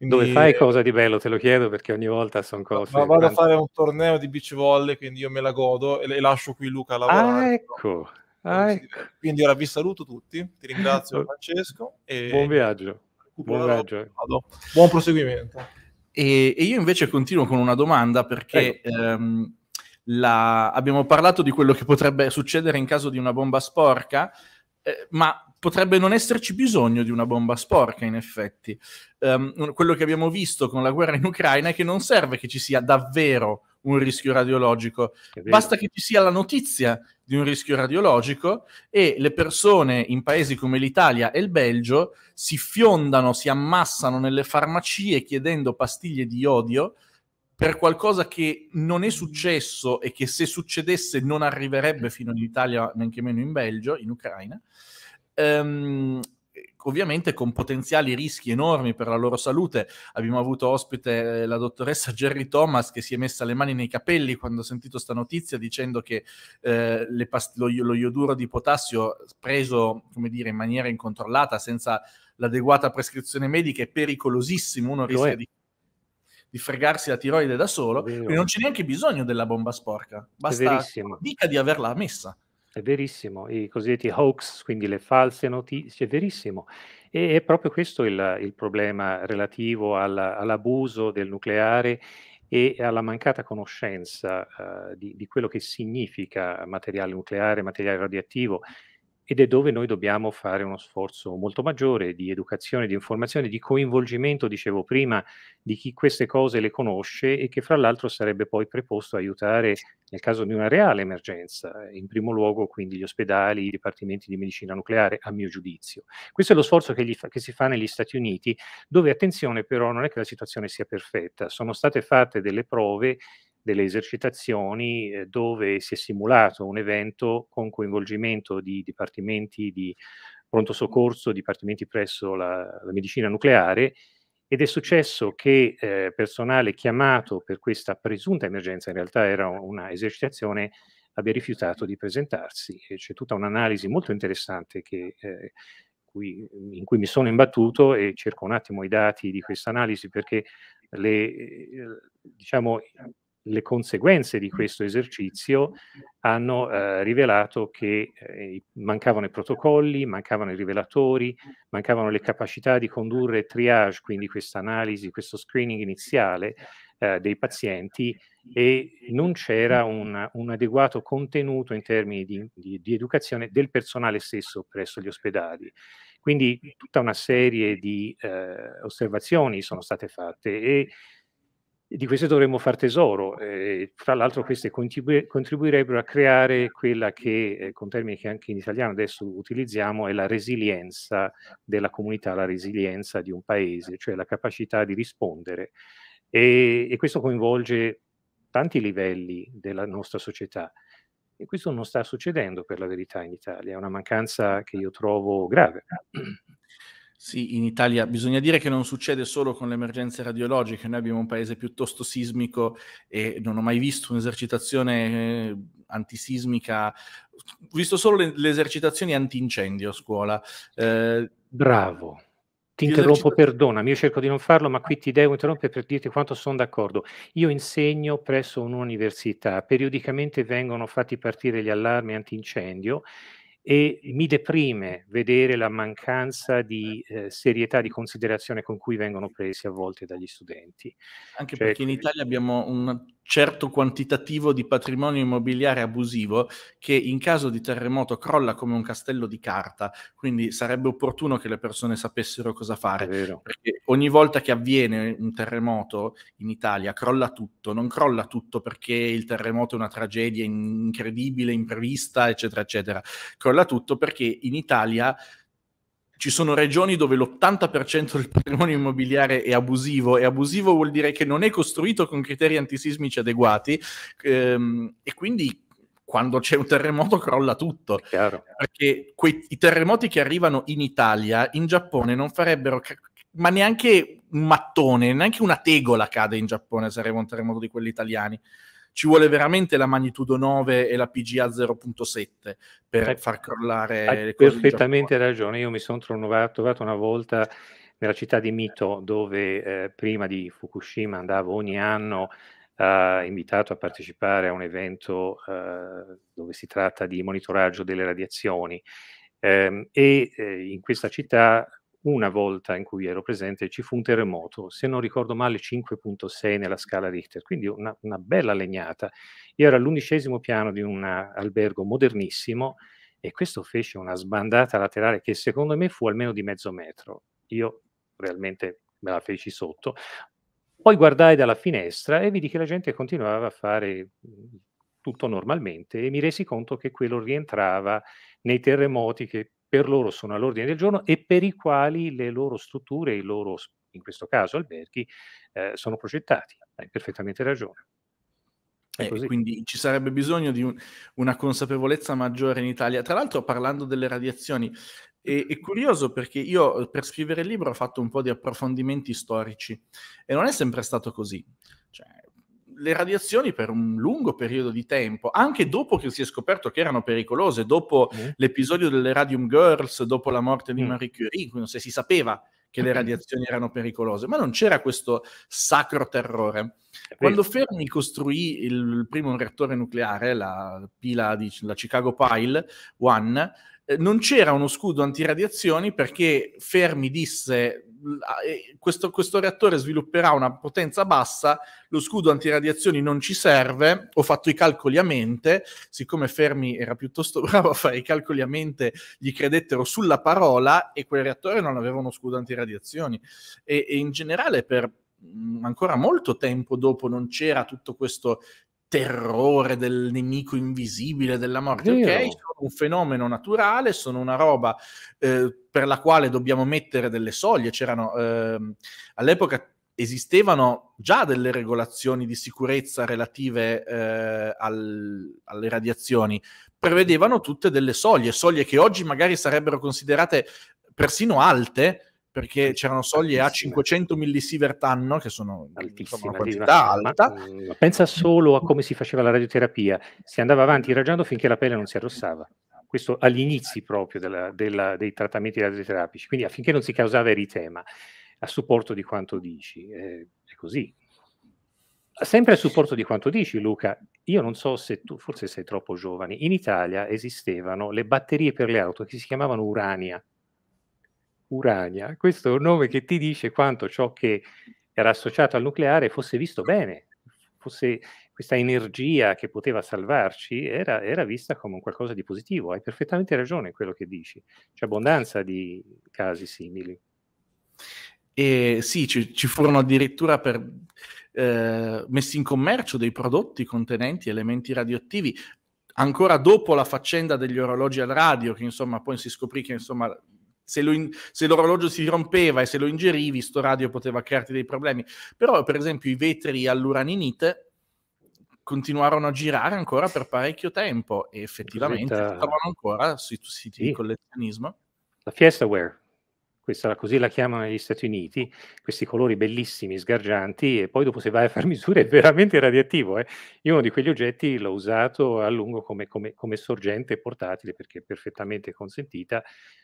Quindi, Dove fai cosa di bello? Te lo chiedo perché ogni volta sono cose. Ma vado a fare un torneo di beach volley, quindi io me la godo e, lascio qui Luca a lavorare. Ah, ecco. Ah, ecco. Quindi ora vi saluto tutti, ti ringrazio Francesco. E... Buon viaggio. Buon, viaggio. Buon proseguimento. E, e, io invece continuo con una domanda perché ehm, la... abbiamo parlato di quello che potrebbe succedere in caso di una bomba sporca, eh, ma potrebbe non esserci bisogno di una bomba sporca, in effetti. Um, quello che abbiamo visto con la guerra in Ucraina è che non serve che ci sia davvero un rischio radiologico, basta che ci sia la notizia di un rischio radiologico e le persone in paesi come l'Italia e il Belgio si fiondano, si ammassano nelle farmacie chiedendo pastiglie di iodio per qualcosa che non è successo e che se succedesse non arriverebbe fino in Italia, neanche meno in Belgio, in Ucraina ehm, ovviamente con potenziali rischi enormi per la loro salute. Abbiamo avuto ospite eh, la dottoressa Jerry Thomas che si è messa le mani nei capelli quando ha sentito questa notizia dicendo che eh, past- lo, lo ioduro di potassio preso dire, in maniera incontrollata senza l'adeguata prescrizione medica è pericolosissimo, uno rischia di di fregarsi la tiroide da solo, quindi non c'è neanche bisogno della bomba sporca, basta dica di averla messa. È verissimo, i cosiddetti hoax, quindi le false notizie, è verissimo. E è proprio questo il, il problema relativo alla, all'abuso del nucleare e alla mancata conoscenza uh, di, di, quello che significa materiale nucleare, materiale radioattivo ed è dove noi dobbiamo fare uno sforzo molto maggiore di educazione, di informazione, di coinvolgimento, dicevo prima, di chi queste cose le conosce e che fra l'altro sarebbe poi preposto a aiutare nel caso di una reale emergenza, in primo luogo quindi gli ospedali, i dipartimenti di medicina nucleare, a mio giudizio. Questo è lo sforzo che, fa, che si fa negli Stati Uniti, dove attenzione però non è che la situazione sia perfetta, sono state fatte delle prove delle esercitazioni eh, dove si è simulato un evento con coinvolgimento di dipartimenti di pronto soccorso, dipartimenti presso la, la medicina nucleare ed è successo che eh, personale chiamato per questa presunta emergenza, in realtà era una esercitazione, abbia rifiutato di presentarsi. E c'è tutta un'analisi molto interessante che, eh, cui, in cui mi sono imbattuto e cerco un attimo i dati di questa analisi perché le, eh, diciamo, le conseguenze di questo esercizio hanno eh, rivelato che eh, mancavano i protocolli, mancavano i rivelatori, mancavano le capacità di condurre triage, quindi questa analisi, questo screening iniziale eh, dei pazienti e non c'era un, un adeguato contenuto in termini di, di, di educazione del personale stesso presso gli ospedali. Quindi tutta una serie di eh, osservazioni sono state fatte e di queste dovremmo far tesoro. Eh, tra l'altro queste contribu- contribuirebbero a creare quella che, eh, con termini che anche in italiano adesso utilizziamo, è la resilienza della comunità, la resilienza di un paese, cioè la capacità di rispondere. E, e questo coinvolge tanti livelli della nostra società. E questo non sta succedendo per la verità in Italia, è una mancanza che io trovo grave. Sì, in Italia bisogna dire che non succede solo con le emergenze radiologiche, noi abbiamo un paese piuttosto sismico e non ho mai visto un'esercitazione eh, antisismica, ho visto solo le, le esercitazioni antincendio a scuola. Eh, Bravo. Ti interrompo, esercita- perdonami, io cerco di non farlo, ma qui ti devo interrompere per dirti quanto sono d'accordo. Io insegno presso un'università, periodicamente vengono fatti partire gli allarmi antincendio e mi deprime vedere la mancanza di certo. eh, serietà, di considerazione con cui vengono presi a volte dagli studenti. Anche cioè, perché in Italia abbiamo un certo quantitativo di patrimonio immobiliare abusivo che in caso di terremoto crolla come un castello di carta, quindi sarebbe opportuno che le persone sapessero cosa fare, perché ogni volta che avviene un terremoto in Italia crolla tutto, non crolla tutto perché il terremoto è una tragedia incredibile, imprevista, eccetera, eccetera, crolla tutto perché in Italia ci sono regioni dove l'80% del patrimonio immobiliare è abusivo e abusivo vuol dire che non è costruito con criteri antisismici adeguati ehm, e quindi quando c'è un terremoto crolla tutto. Chiaro. Perché quei, i terremoti che arrivano in Italia, in Giappone, non farebbero, ca- ma neanche un mattone, neanche una tegola cade in Giappone sarebbe un terremoto di quelli italiani ci vuole veramente la magnitudo 9 e la PGA 0.7 per eh, far crollare hai le cose. perfettamente ragione, io mi sono trovato, trovato una volta nella città di Mito, dove eh, prima di Fukushima andavo ogni anno eh, invitato a partecipare a un evento eh, dove si tratta di monitoraggio delle radiazioni. Ehm, e eh, in questa città una volta in cui ero presente ci fu un terremoto, se non ricordo male 5.6 nella scala Richter, quindi una, una bella legnata. Io ero all'undicesimo piano di un albergo modernissimo e questo fece una sbandata laterale che secondo me fu almeno di mezzo metro. Io realmente me la feci sotto. Poi guardai dalla finestra e vidi che la gente continuava a fare tutto normalmente e mi resi conto che quello rientrava nei terremoti che per loro sono all'ordine del giorno e per i quali le loro strutture, i loro, in questo caso alberghi, eh, sono progettati. Hai perfettamente ragione. Eh, quindi ci sarebbe bisogno di un, una consapevolezza maggiore in Italia. Tra l'altro, parlando delle radiazioni, è, è, curioso perché io eh, per scrivere il libro ho fatto un po' di approfondimenti storici e non è sempre stato così. Cioè, le radiazioni per un lungo periodo di tempo, anche dopo che si è scoperto che erano pericolose, dopo mm. l'episodio delle Radium Girls, dopo la morte di mm. Marie Curie, se si sapeva che le radiazioni erano pericolose, ma non c'era questo sacro terrore. Quando Fermi costruì il primo reattore nucleare, la pila di la Chicago Pile 1, eh, non c'era uno scudo antiradiazioni perché Fermi disse questo, questo reattore svilupperà una potenza bassa, lo scudo antiradiazioni non ci serve, ho fatto i calcoli a mente, siccome Fermi era piuttosto bravo a fare i calcoli a mente, gli credettero sulla parola e quel reattore non aveva uno scudo antiradiazioni. E, e in generale per mm, ancora molto tempo dopo non c'era tutto questo terrore del nemico invisibile, della morte. Vero. Ok, sono un fenomeno naturale, sono una roba eh, per la quale dobbiamo mettere delle soglie. C'erano eh, all'epoca esistevano già delle regolazioni di sicurezza relative eh, al, alle radiazioni, prevedevano tutte delle soglie, soglie che oggi magari sarebbero considerate persino alte, perché c'erano soglie a 500 millisievert anno, che sono insomma, una quantità alta. Ma, mm, pensa mm. solo a come si faceva la radioterapia, si andava avanti irraggiando finché la pelle non si arrossava. Questo agli inizi proprio della, della, dei trattamenti radioterapici, quindi affinché non si causava eritema, a supporto di quanto dici, eh, è così. Sempre a supporto di quanto dici, Luca, io non so se tu, forse sei troppo giovane, in Italia esistevano le batterie per le auto che si chiamavano Urania Urania. Questo è un nome che ti dice quanto ciò che era associato al nucleare fosse visto bene, fosse questa energia che poteva salvarci era, era vista come un qualcosa di positivo. Hai perfettamente ragione in quello che dici. C'è abbondanza di casi simili. E sì, ci, ci furono addirittura per, eh, messi in commercio dei prodotti contenenti elementi radioattivi. Ancora dopo la faccenda degli orologi al radio, che insomma poi si scoprì che insomma se, lo in, se, l'orologio si rompeva e se lo ingerivi, sto radio poteva crearti dei problemi. Però, per esempio, i vetri all'uraninite continuarono a girare ancora per parecchio tempo e effettivamente si trovano ancora sui siti sì. di collezionismo. La Fiesta Ware questa, così la chiamano negli Stati Uniti, questi colori bellissimi, sgargianti, e poi dopo se vai a far misure è veramente radioattivo. Eh. Io uno di quegli oggetti l'ho usato a lungo come, come, come sorgente portatile, perché è perfettamente consentita,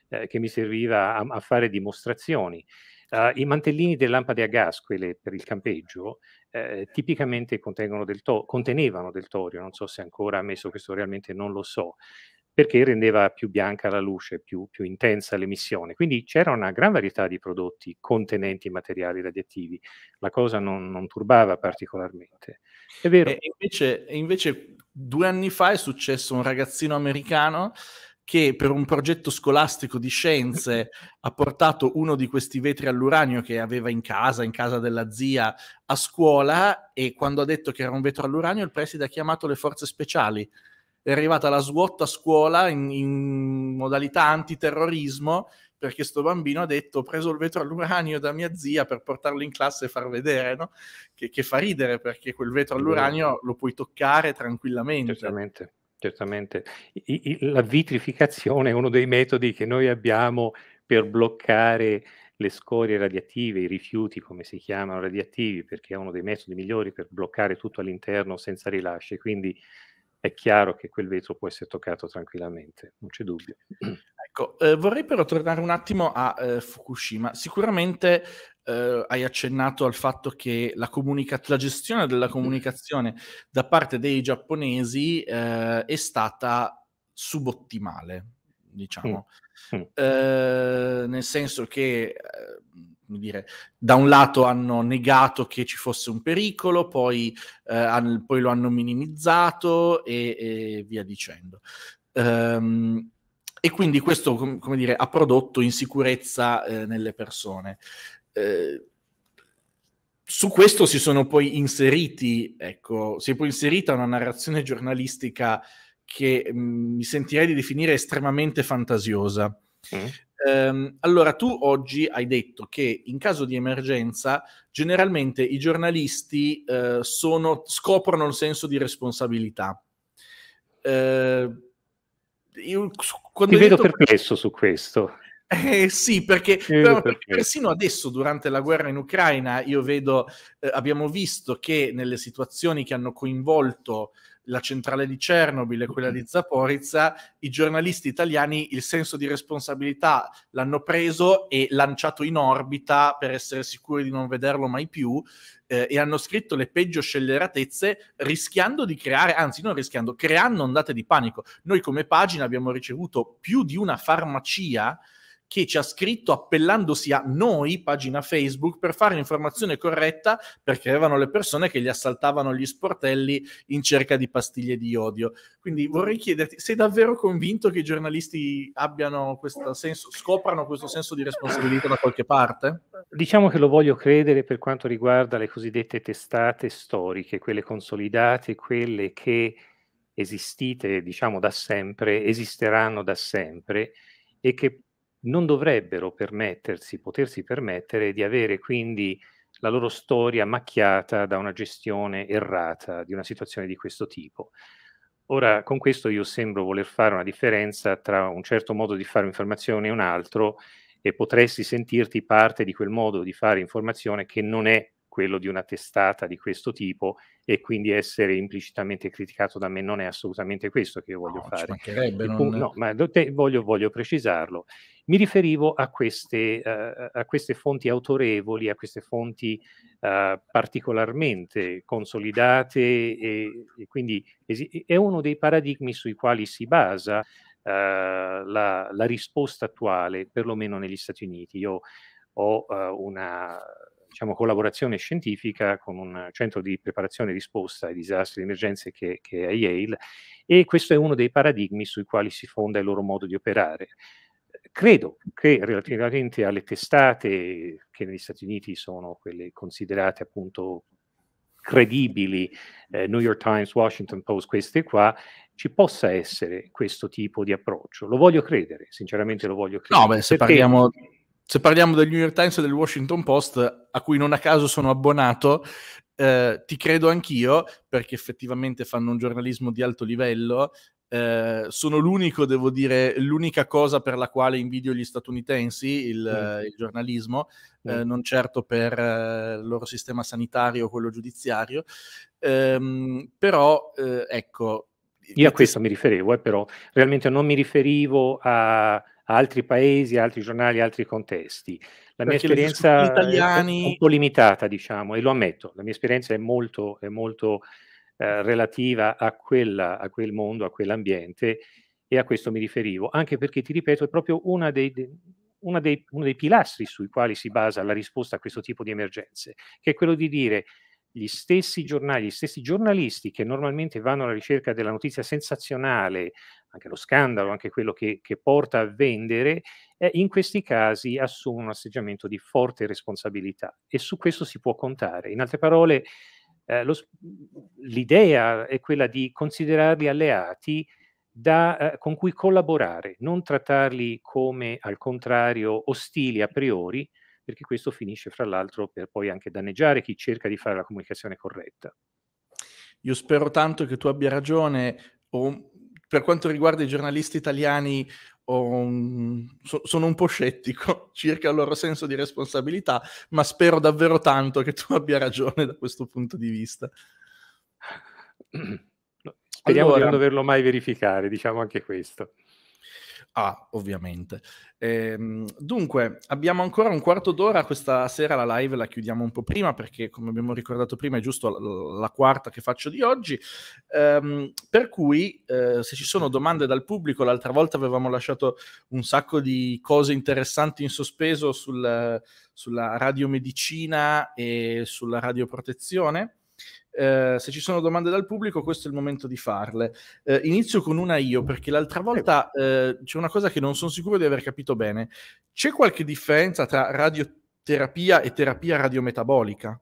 eh, che mi serviva a, a fare dimostrazioni. Uh, I mantellini delle lampade a gas, quelle per il campeggio, eh, tipicamente del to- contenevano del torio, non so se ancora ha messo questo realmente non lo so perché rendeva più bianca la luce, più, più intensa l'emissione. Quindi c'era una gran varietà di prodotti contenenti materiali radioattivi. La cosa non, non turbava particolarmente. È vero. E invece, invece due anni fa è successo un ragazzino americano che per un progetto scolastico di scienze ha portato uno di questi vetri all'uranio che aveva in casa, in casa della zia, a scuola e quando ha detto che era un vetro all'uranio il preside ha chiamato le forze speciali è arrivata la svuota a scuola in, in modalità antiterrorismo perché sto bambino ha detto ho preso il vetro all'uranio da mia zia per portarlo in classe e far vedere, no? che, che, fa ridere perché quel vetro all'uranio lo puoi toccare tranquillamente. Certamente, certamente. I, i, la vitrificazione è uno dei metodi che noi abbiamo per bloccare le scorie radioattive, i rifiuti come si chiamano radioattivi, perché è uno dei metodi migliori per bloccare tutto all'interno senza rilasci. Quindi è chiaro che quel vetro può essere toccato tranquillamente, non c'è dubbio. Ecco, eh, vorrei però tornare un attimo a eh, Fukushima. Sicuramente eh, hai accennato al fatto che la, comunica- la, gestione della mm. comunicazione da parte dei giapponesi eh, è stata subottimale, diciamo, mm. Mm. Eh, nel senso che eh, dire, da un lato hanno negato che ci fosse un pericolo, poi, eh, han, poi lo hanno minimizzato e, e via dicendo. Um, e quindi questo, com- come dire, ha prodotto insicurezza eh, nelle persone. Eh, su questo si sono poi inseriti, ecco, si è poi inserita una narrazione giornalistica che mh, mm, mi sentirei di definire estremamente fantasiosa. Mm. Ehm, allora, tu oggi hai detto che in caso di emergenza generalmente i giornalisti eh, sono, scoprono il senso di responsabilità. Eh, io, Ti vedo detto... perplesso su questo. Eh, sì, perché, però, perché, persino adesso durante la guerra in Ucraina io vedo, eh, abbiamo visto che nelle situazioni che hanno coinvolto la centrale di Chernobyl e quella di mm. Zaporizza, i giornalisti italiani il senso di responsabilità l'hanno preso e lanciato in orbita per essere sicuri di non vederlo mai più eh, e hanno scritto le peggio scelleratezze rischiando di creare, anzi non rischiando, creando ondate di panico. Noi come pagina abbiamo ricevuto più di una farmacia che ci ha scritto appellandosi a noi, pagina Facebook, per fare l'informazione corretta perché erano le persone che gli assaltavano gli sportelli in cerca di pastiglie di odio. Quindi vorrei chiederti, sei davvero convinto che i giornalisti abbiano questo senso, scoprano questo senso di responsabilità da qualche parte? Diciamo che lo voglio credere per quanto riguarda le cosiddette testate storiche, quelle consolidate, quelle che esistite, diciamo, da sempre, esisteranno da sempre e che non dovrebbero permettersi, potersi permettere di avere quindi la loro storia macchiata da una gestione errata di una situazione di questo tipo. Ora, con questo io sembro voler fare una differenza tra un certo modo di fare informazione e un altro e potresti sentirti parte di quel modo di fare informazione che non è quello di una testata di questo tipo e quindi essere implicitamente criticato da me non è assolutamente questo che io voglio no, fare. Il, non... No, ma te, voglio, voglio, precisarlo. Mi riferivo a queste, uh, a queste, fonti autorevoli, a queste fonti uh, particolarmente consolidate e, e quindi esi- è uno dei paradigmi sui quali si basa uh, la, la risposta attuale, perlomeno negli Stati Uniti. Io ho uh, una diciamo, collaborazione scientifica con un centro di preparazione e risposta ai disastri e emergenze che, che è Yale e questo è uno dei paradigmi sui quali si fonda il loro modo di operare credo che relativamente alle testate che negli Stati Uniti sono quelle considerate appunto credibili, eh, New York Times, Washington Post, queste qua, ci possa essere questo tipo di approccio. Lo voglio credere, sinceramente lo voglio credere. No, beh, se parliamo se parliamo del New York Times e del Washington Post, a cui non a caso sono abbonato, eh, ti credo anch'io, perché effettivamente fanno un giornalismo di alto livello. Eh, sono l'unico, devo dire, l'unica cosa per la quale invidio gli statunitensi, il, mm. il giornalismo, mm. eh, non certo per eh, il loro sistema sanitario o quello giudiziario. Ehm, però, eh, ecco... Io a questo mi riferivo, eh, però realmente non mi riferivo a altri paesi, altri giornali, altri contesti. La Perché mia esperienza italiani... è un po' limitata, diciamo, e lo ammetto, la mia esperienza è molto, è molto eh, relativa a, quella, a quel mondo, a quell'ambiente e a questo mi riferivo, anche perché ti ripeto è proprio una dei, una dei, uno dei pilastri sui quali si basa la risposta a questo tipo di emergenze, che è quello di dire gli stessi giornali, gli stessi giornalisti che normalmente vanno alla ricerca della notizia sensazionale, anche lo scandalo, anche quello che, che porta a vendere, eh, in questi casi assumono un atteggiamento di forte responsabilità e su questo si può contare. In altre parole, eh, lo, l'idea è quella di considerarli alleati da, eh, con cui collaborare, non trattarli come al contrario ostili a priori, perché questo finisce fra l'altro per poi anche danneggiare chi cerca di fare la comunicazione corretta. Io spero tanto che tu abbia ragione. O, per quanto riguarda i giornalisti italiani, un, so, sono un po' scettico circa il loro senso di responsabilità, ma spero davvero tanto che tu abbia ragione da questo punto di vista. Speriamo allora, di non doverlo mai verificare, diciamo anche questo. Ah, ovviamente. Ehm, dunque, abbiamo ancora un quarto d'ora questa sera, la live la chiudiamo un po' prima perché, come abbiamo ricordato prima, è giusto la, la quarta che faccio di oggi. Ehm, per cui, eh, se ci sono domande dal pubblico, l'altra volta avevamo lasciato un sacco di cose interessanti in sospeso sul, sulla radiomedicina e sulla radioprotezione. Eh, se ci sono domande dal pubblico, questo è il momento di farle. Eh, inizio con una io, perché l'altra volta eh, c'è una cosa che non sono sicuro di aver capito bene. C'è qualche differenza tra radioterapia e terapia radiometabolica?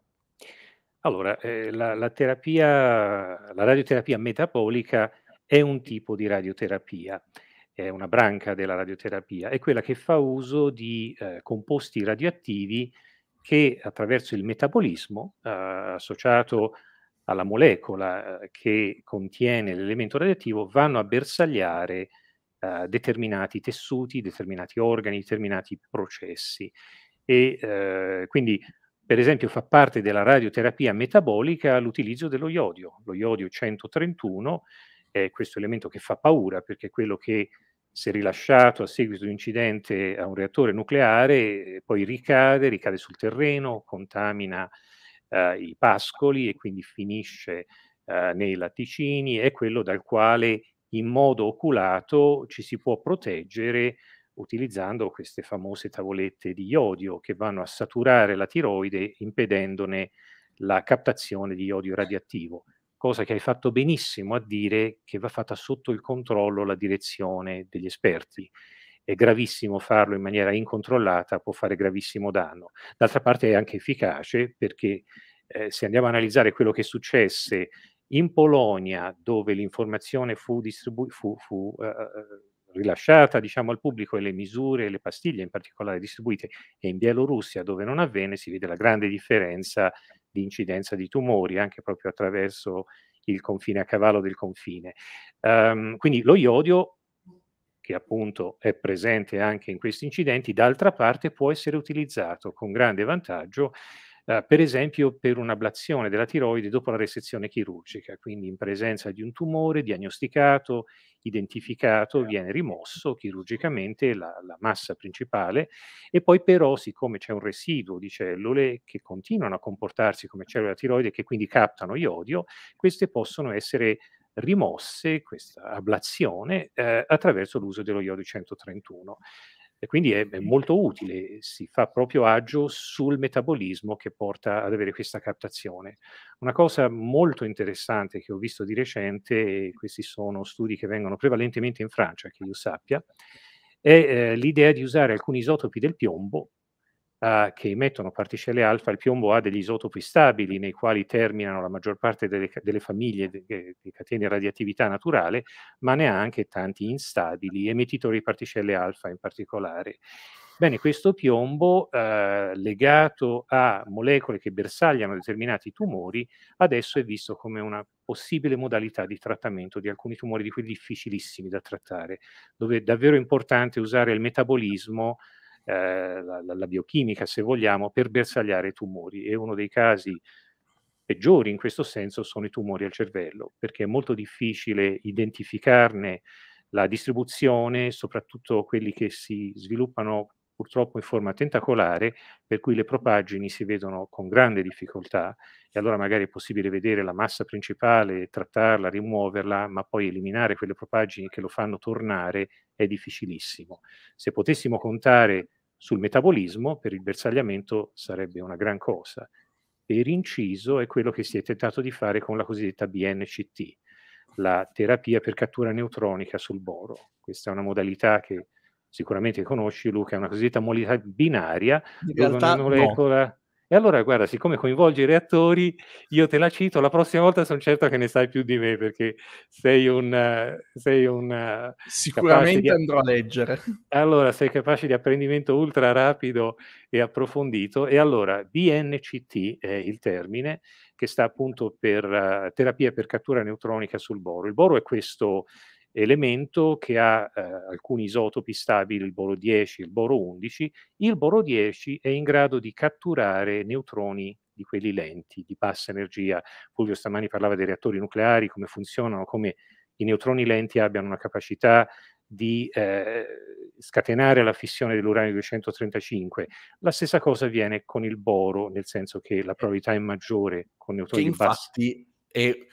Allora, eh, la, la, terapia, la radioterapia metabolica è un tipo di radioterapia è una branca della radioterapia, è quella che fa uso di eh, composti radioattivi che attraverso il metabolismo eh, associato alla molecola eh, che contiene l'elemento radioattivo vanno a bersagliare eh, determinati tessuti, determinati organi, determinati processi. E eh, quindi, per esempio, fa parte della radioterapia metabolica l'utilizzo dello iodio, lo iodio 131, è questo elemento che fa paura perché è quello che se rilasciato a seguito di un incidente a un reattore nucleare, poi ricade, ricade sul terreno, contamina eh, i pascoli e quindi finisce eh, nei latticini, è quello dal quale in modo oculato ci si può proteggere utilizzando queste famose tavolette di iodio che vanno a saturare la tiroide impedendone la captazione di iodio radioattivo, cosa che hai fatto benissimo a dire che va fatta sotto il controllo la direzione degli esperti è gravissimo farlo in maniera incontrollata, può fare gravissimo danno. D'altra parte è anche efficace perché eh, se andiamo a analizzare quello che successe in Polonia, dove l'informazione fu, distribu- fu, fu eh, eh, rilasciata diciamo, al pubblico e le misure, le pastiglie in particolare distribuite, e in Bielorussia, dove non avvenne, si vede la grande differenza di incidenza di tumori, anche proprio attraverso il confine a cavallo del confine. Um, quindi lo iodio che appunto è presente anche in questi incidenti, d'altra parte può essere utilizzato con grande vantaggio Uh, per esempio per un'ablazione della tiroide dopo la resezione chirurgica, quindi in presenza di un tumore diagnosticato, identificato, viene rimosso chirurgicamente la, la massa principale e poi però siccome c'è un residuo di cellule che continuano a comportarsi come cellule della tiroide che quindi captano iodio, queste possono essere rimosse questa ablazione eh, attraverso l'uso dello iodio 131. E quindi è, è, molto utile, si fa proprio agio sul metabolismo che porta ad avere questa captazione. Una cosa molto interessante che ho visto di recente, e questi sono studi che vengono prevalentemente in Francia, che io sappia, è eh, l'idea di usare alcuni isotopi del piombo eh, che emettono particelle alfa, il piombo ha degli isotopi stabili nei quali terminano la maggior parte delle, delle famiglie di catene di radioattività naturale, ma ne ha anche tanti instabili, emettitori di particelle alfa in particolare. Bene, questo piombo eh, legato a molecole che bersagliano determinati tumori adesso è visto come una possibile modalità di trattamento di alcuni tumori di quelli difficilissimi da trattare, dove è davvero importante usare il metabolismo eh, la, la, biochimica, se vogliamo, per bersagliare i tumori. E uno dei casi peggiori in questo senso sono i tumori al cervello, perché è molto difficile identificarne la distribuzione, soprattutto quelli che si sviluppano purtroppo in forma tentacolare, per cui le propaggini si vedono con grande difficoltà e allora magari è possibile vedere la massa principale, trattarla, rimuoverla, ma poi eliminare quelle propaggini che lo fanno tornare è difficilissimo. Se potessimo contare sul metabolismo per il bersagliamento sarebbe una gran cosa. Per inciso è quello che si è tentato di fare con la cosiddetta BNCT, la terapia per cattura neutronica sul boro. Questa è una modalità che sicuramente conosci Luca, è una cosiddetta modalità binaria, In dove una molecola... No. E allora, guarda, siccome coinvolge i reattori, io te la cito, la prossima volta sono certo che ne sai più di me, perché sei un... Sei un eh, Sicuramente di... andrò a leggere. Allora, sei capace di apprendimento ultra rapido e approfondito. E allora, BNCT è il termine, che sta appunto per uh, terapia per cattura neutronica sul boro. Il boro è questo elemento che ha eh, alcuni isotopi stabili, il boro 10 e il boro 11, il boro 10 è in grado di catturare neutroni di quelli lenti, di bassa energia. Fulvio stamani parlava dei reattori nucleari, come funzionano, come i neutroni lenti abbiano una capacità di eh, scatenare la fissione dell'uranio 235. La stessa cosa avviene con il boro, nel senso che la probabilità è maggiore con neutroni bassi. Infatti è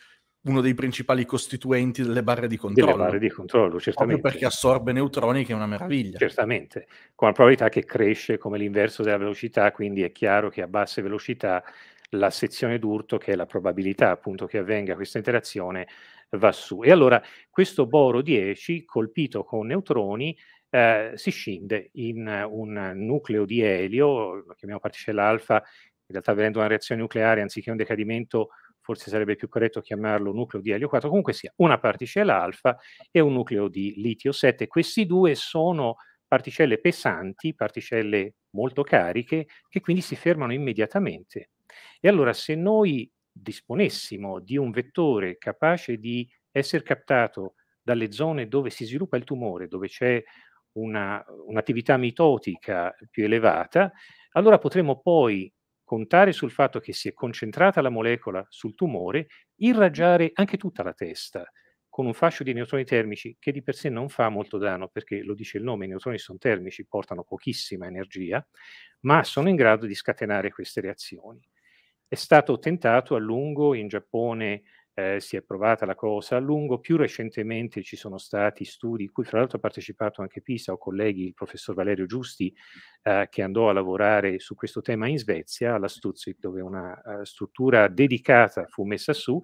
uno dei principali costituenti delle barre di controllo. Delle barre di controllo, certamente. Proprio perché assorbe neutroni che è una meraviglia. Certamente, con la probabilità che cresce come l'inverso della velocità, quindi è chiaro che a basse velocità la sezione d'urto, che è la probabilità appunto che avvenga questa interazione, va su. E allora questo boro 10 colpito con neutroni eh, si scinde in un nucleo di elio, lo chiamiamo particella alfa, in realtà avendo una reazione nucleare anziché un decadimento forse sarebbe più corretto chiamarlo nucleo di elio 4, comunque sia una particella alfa e un nucleo di litio 7. Questi due sono particelle pesanti, particelle molto cariche, che quindi si fermano immediatamente. E allora se noi disponessimo di un vettore capace di essere captato dalle zone dove si sviluppa il tumore, dove c'è una, un'attività mitotica più elevata, allora potremmo poi contare sul fatto che si è concentrata la molecola sul tumore, irraggiare anche tutta la testa con un fascio di neutroni termici che di per sé non fa molto danno perché lo dice il nome, i neutroni sono termici, portano pochissima energia, ma sono in grado di scatenare queste reazioni. È stato tentato a lungo in Giappone eh, si è provata la cosa a lungo, più recentemente ci sono stati studi, cui fra l'altro ha partecipato anche Pisa, ho colleghi, il professor Valerio Giusti, eh, che andò a lavorare su questo tema in Svezia, alla Stuzik, dove una uh, struttura dedicata fu messa su,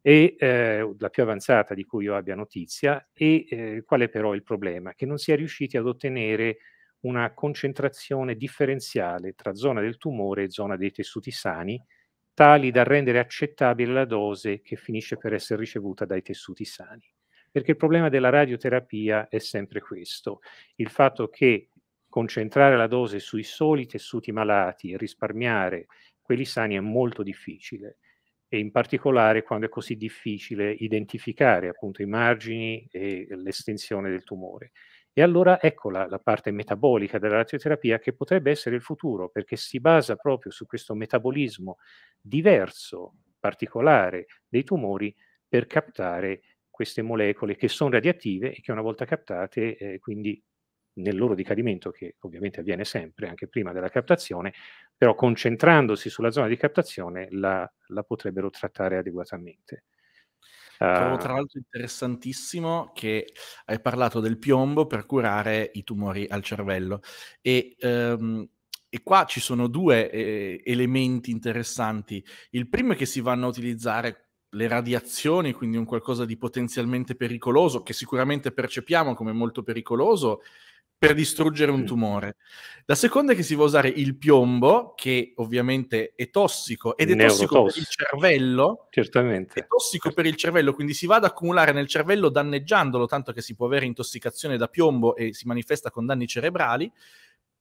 e, eh, la più avanzata di cui io abbia notizia, e eh, qual è però il problema? Che non si è riusciti ad ottenere una concentrazione differenziale tra zona del tumore e zona dei tessuti sani, tali da rendere accettabile la dose che finisce per essere ricevuta dai tessuti sani. Perché il problema della radioterapia è sempre questo, il fatto che concentrare la dose sui soli tessuti malati e risparmiare quelli sani è molto difficile e in particolare quando è così difficile identificare appunto i margini e l'estensione del tumore. E allora eccola la parte metabolica della radioterapia che potrebbe essere il futuro, perché si basa proprio su questo metabolismo diverso, particolare dei tumori per captare queste molecole che sono radioattive e che una volta captate, eh, quindi nel loro decadimento, che ovviamente avviene sempre, anche prima della captazione, però concentrandosi sulla zona di captazione la, la potrebbero trattare adeguatamente. Trovo eh. tra l'altro interessantissimo che hai parlato del piombo per curare i tumori al cervello e, um, e qua ci sono due eh, elementi interessanti. Il primo è che si vanno a utilizzare le radiazioni, quindi un qualcosa di potenzialmente pericoloso, che sicuramente percepiamo come molto pericoloso per distruggere un tumore. La seconda è che si va a usare il piombo, che ovviamente è tossico ed è tossico per il cervello. Certamente. È tossico per il cervello, quindi si va ad accumulare nel cervello danneggiandolo, tanto che si può avere intossicazione da piombo e si manifesta con danni cerebrali,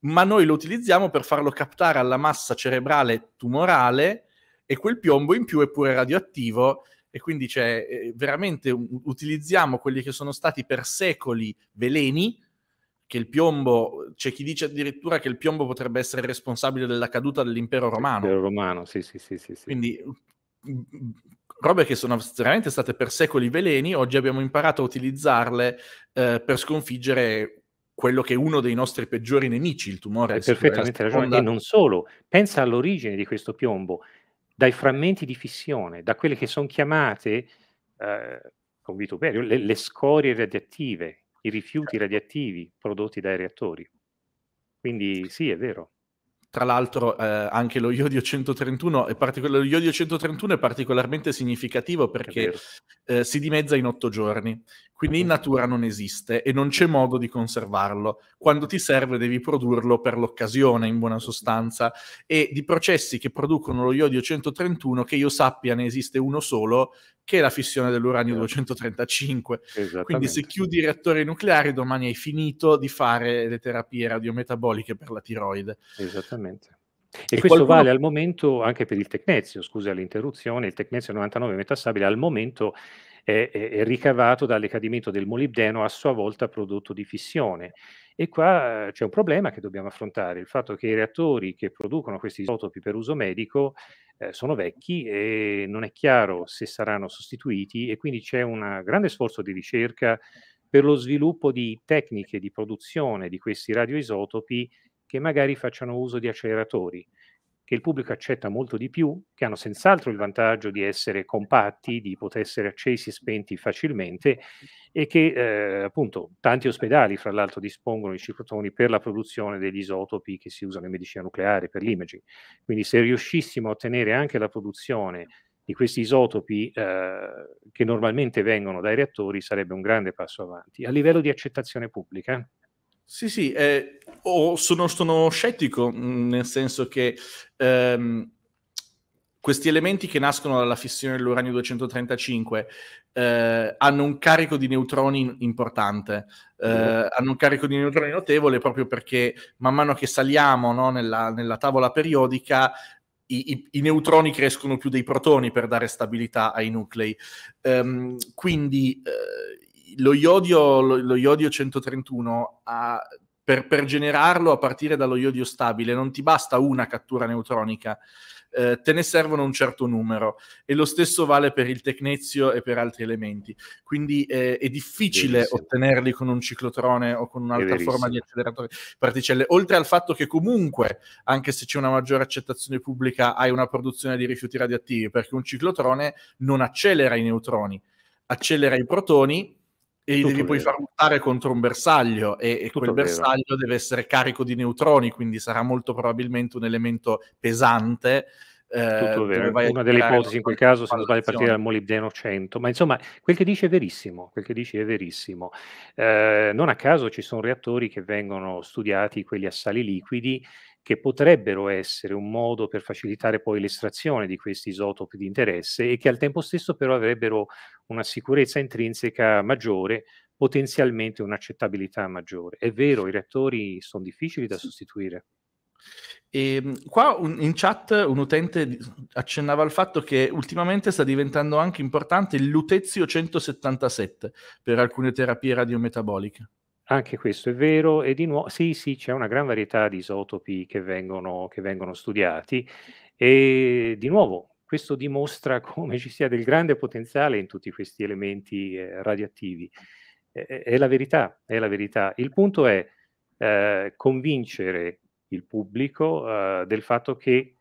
ma noi lo utilizziamo per farlo captare alla massa cerebrale tumorale e quel piombo in più è pure radioattivo e quindi cioè, veramente utilizziamo quelli che sono stati per secoli veleni che il piombo, c'è chi dice addirittura che il piombo potrebbe essere responsabile della caduta dell'impero romano. L'impero romano, sì, sì, sì, sì, sì. Quindi mm, mm, robe che sono veramente state per secoli veleni, oggi abbiamo imparato a utilizzarle eh, per sconfiggere quello che è uno dei nostri peggiori nemici, il tumore. Hai perfettamente ragione, e non solo, pensa all'origine di questo piombo, dai frammenti di fissione, da quelle che sono chiamate, eh, con vituperio, le, le scorie radioattive, i rifiuti radioattivi prodotti dai reattori. Quindi sì, è vero. Tra l'altro eh, anche lo Iodio 131 è, partico- Iodio 131 è particolarmente significativo perché eh, si dimezza in otto giorni, quindi in natura non esiste e non c'è modo di conservarlo. Quando ti serve devi produrlo per l'occasione, in buona sostanza, e di processi che producono lo Iodio 131, che io sappia ne esiste uno solo, che è la fissione dell'uranio 235. Quindi se chiudi i reattori nucleari, domani hai finito di fare le terapie radiometaboliche per la tiroide. Esattamente. Esattamente. E, e questo qualcuno... vale al momento anche per il Tecnezio, scusa l'interruzione, il Tecnezio 99 metastabile al momento è, è, è, ricavato dall'ecadimento del molibdeno a sua volta prodotto di fissione. E qua eh, c'è un problema che dobbiamo affrontare, il fatto che i reattori che producono questi isotopi per uso medico eh, sono vecchi e non è chiaro se saranno sostituiti e quindi c'è un grande sforzo di ricerca per lo sviluppo di tecniche di produzione di questi radioisotopi che magari facciano uso di acceleratori che il pubblico accetta molto di più, che hanno senz'altro il vantaggio di essere compatti, di poter essere accesi e spenti facilmente e che eh, appunto tanti ospedali fra l'altro dispongono di ciclotoni per la produzione degli isotopi che si usano in medicina nucleare per l'imaging. Quindi se riuscissimo a ottenere anche la produzione di questi isotopi eh, che normalmente vengono dai reattori sarebbe un grande passo avanti. A livello di accettazione pubblica, sì, sì, eh, oh, sono, sono, scettico mm, nel senso che ehm, questi elementi che nascono dalla fissione dell'uranio 235 eh, hanno un carico di neutroni importante, eh, hanno un carico di neutroni notevole proprio perché man mano che saliamo no, nella, nella, tavola periodica i, i, i, neutroni crescono più dei protoni per dare stabilità ai nuclei. Um, quindi eh, lo Iodio, lo, lo Iodio 131 ha, per, per, generarlo a partire dallo Iodio stabile non ti basta una cattura neutronica, eh, te ne servono un certo numero e lo stesso vale per il tecnezio e per altri elementi. Quindi eh, è difficile Verissimo. ottenerli con un ciclotrone o con un'altra forma di acceleratore particelle, oltre al fatto che comunque, anche se c'è una maggiore accettazione pubblica, hai una produzione di rifiuti radioattivi, perché un ciclotrone non accelera i neutroni, accelera i protoni e Tutto devi vero. poi far lottare contro un bersaglio e, e quel vero. bersaglio deve essere carico di neutroni, quindi sarà molto probabilmente un elemento pesante. Eh, Una delle ipotesi in quel caso, se non sbaglio, partire dal molibdeno 100, ma insomma, quel che dice è verissimo, quel che dice è verissimo. Eh, non a caso ci sono reattori che vengono studiati, quelli a sali liquidi, che potrebbero essere un modo per facilitare poi l'estrazione di questi isotopi di interesse e che al tempo stesso però avrebbero una sicurezza intrinseca maggiore, potenzialmente un'accettabilità maggiore. È vero, i reattori sono difficili da sostituire. E ehm, qua un, in chat un utente accennava al fatto che ultimamente sta diventando anche importante il lutezio 177 per alcune terapie radiometaboliche. Anche questo è vero e di nuovo sì, sì, c'è una gran varietà di isotopi che vengono, che vengono studiati e di nuovo questo dimostra come ci sia del grande potenziale in tutti questi elementi eh, radioattivi. E, è, la verità, è la verità. Il punto è eh, convincere il pubblico eh, del fatto che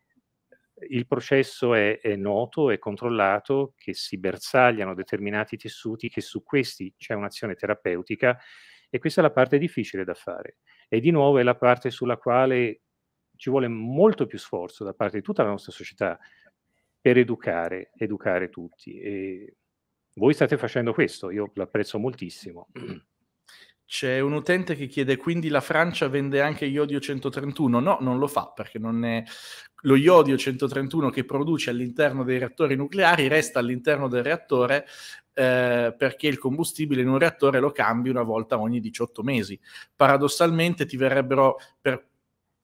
il processo è, è noto, è controllato, che si bersagliano determinati tessuti, che su questi c'è un'azione terapeutica e questa è la parte difficile da fare. E di nuovo è la parte sulla quale ci vuole molto più sforzo da parte di tutta la nostra società per educare, educare tutti. E voi state facendo questo, io l'apprezzo moltissimo. C'è un utente che chiede quindi la Francia vende anche iodio 131? No, non lo fa perché non è lo iodio 131 che produce all'interno dei reattori nucleari resta all'interno del reattore eh, perché il combustibile in un reattore lo cambi una volta ogni 18 mesi. Paradossalmente ti verrebbero per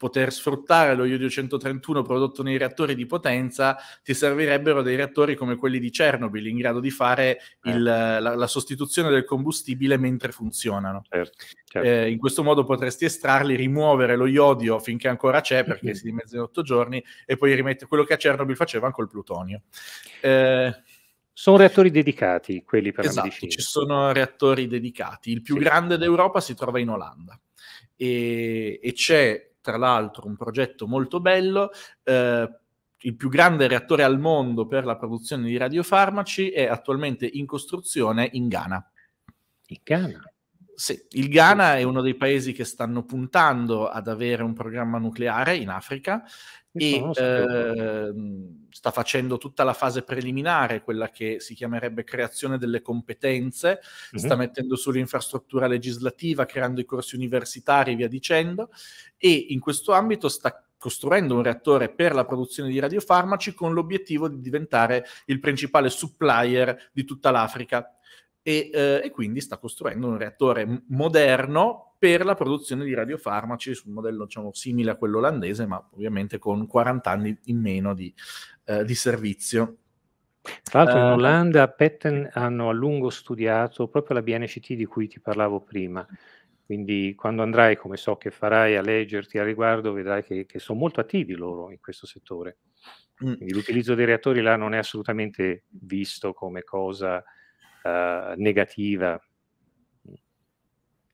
poter sfruttare lo iodio 131 prodotto nei reattori di potenza, ti servirebbero dei reattori come quelli di Chernobyl in grado di fare eh. il, eh. la, la, sostituzione del combustibile mentre funzionano. Certo, certo. Eh, in questo modo potresti estrarli, rimuovere lo iodio finché ancora c'è perché mm-hmm. si dimezza in otto giorni e poi rimettere quello che a Chernobyl facevano col plutonio. Eh, sono reattori dedicati quelli per esatto, la medicina. Ci sono reattori dedicati. Il più sì. grande d'Europa si trova in Olanda e, e, c'è tra l'altro un progetto molto bello. Eh, il più grande reattore al mondo per la produzione di radiofarmaci è attualmente in costruzione in Ghana. In Ghana? Sì, il Ghana è uno dei paesi che stanno puntando ad avere un programma nucleare in Africa e eh, sta facendo tutta la fase preliminare, quella che si chiamerebbe creazione delle competenze, uh-huh. sta mettendo sull'infrastruttura legislativa, creando i corsi universitari e via dicendo, e in questo ambito sta costruendo un reattore per la produzione di radiofarmaci con l'obiettivo di diventare il principale supplier di tutta l'Africa e, eh, e, quindi sta costruendo un reattore moderno per la produzione di radiofarmaci su un modello diciamo, simile a quello olandese, ma ovviamente con 40 anni in meno di, eh, di servizio. Tra l'altro in eh, Olanda Petten hanno a lungo studiato proprio la BNCT di cui ti parlavo prima, quindi quando andrai, come so che farai, a leggerti al riguardo, vedrai che, che sono molto attivi loro in questo settore. Mm. Quindi l'utilizzo dei reattori là non è assolutamente visto come cosa eh, negativa.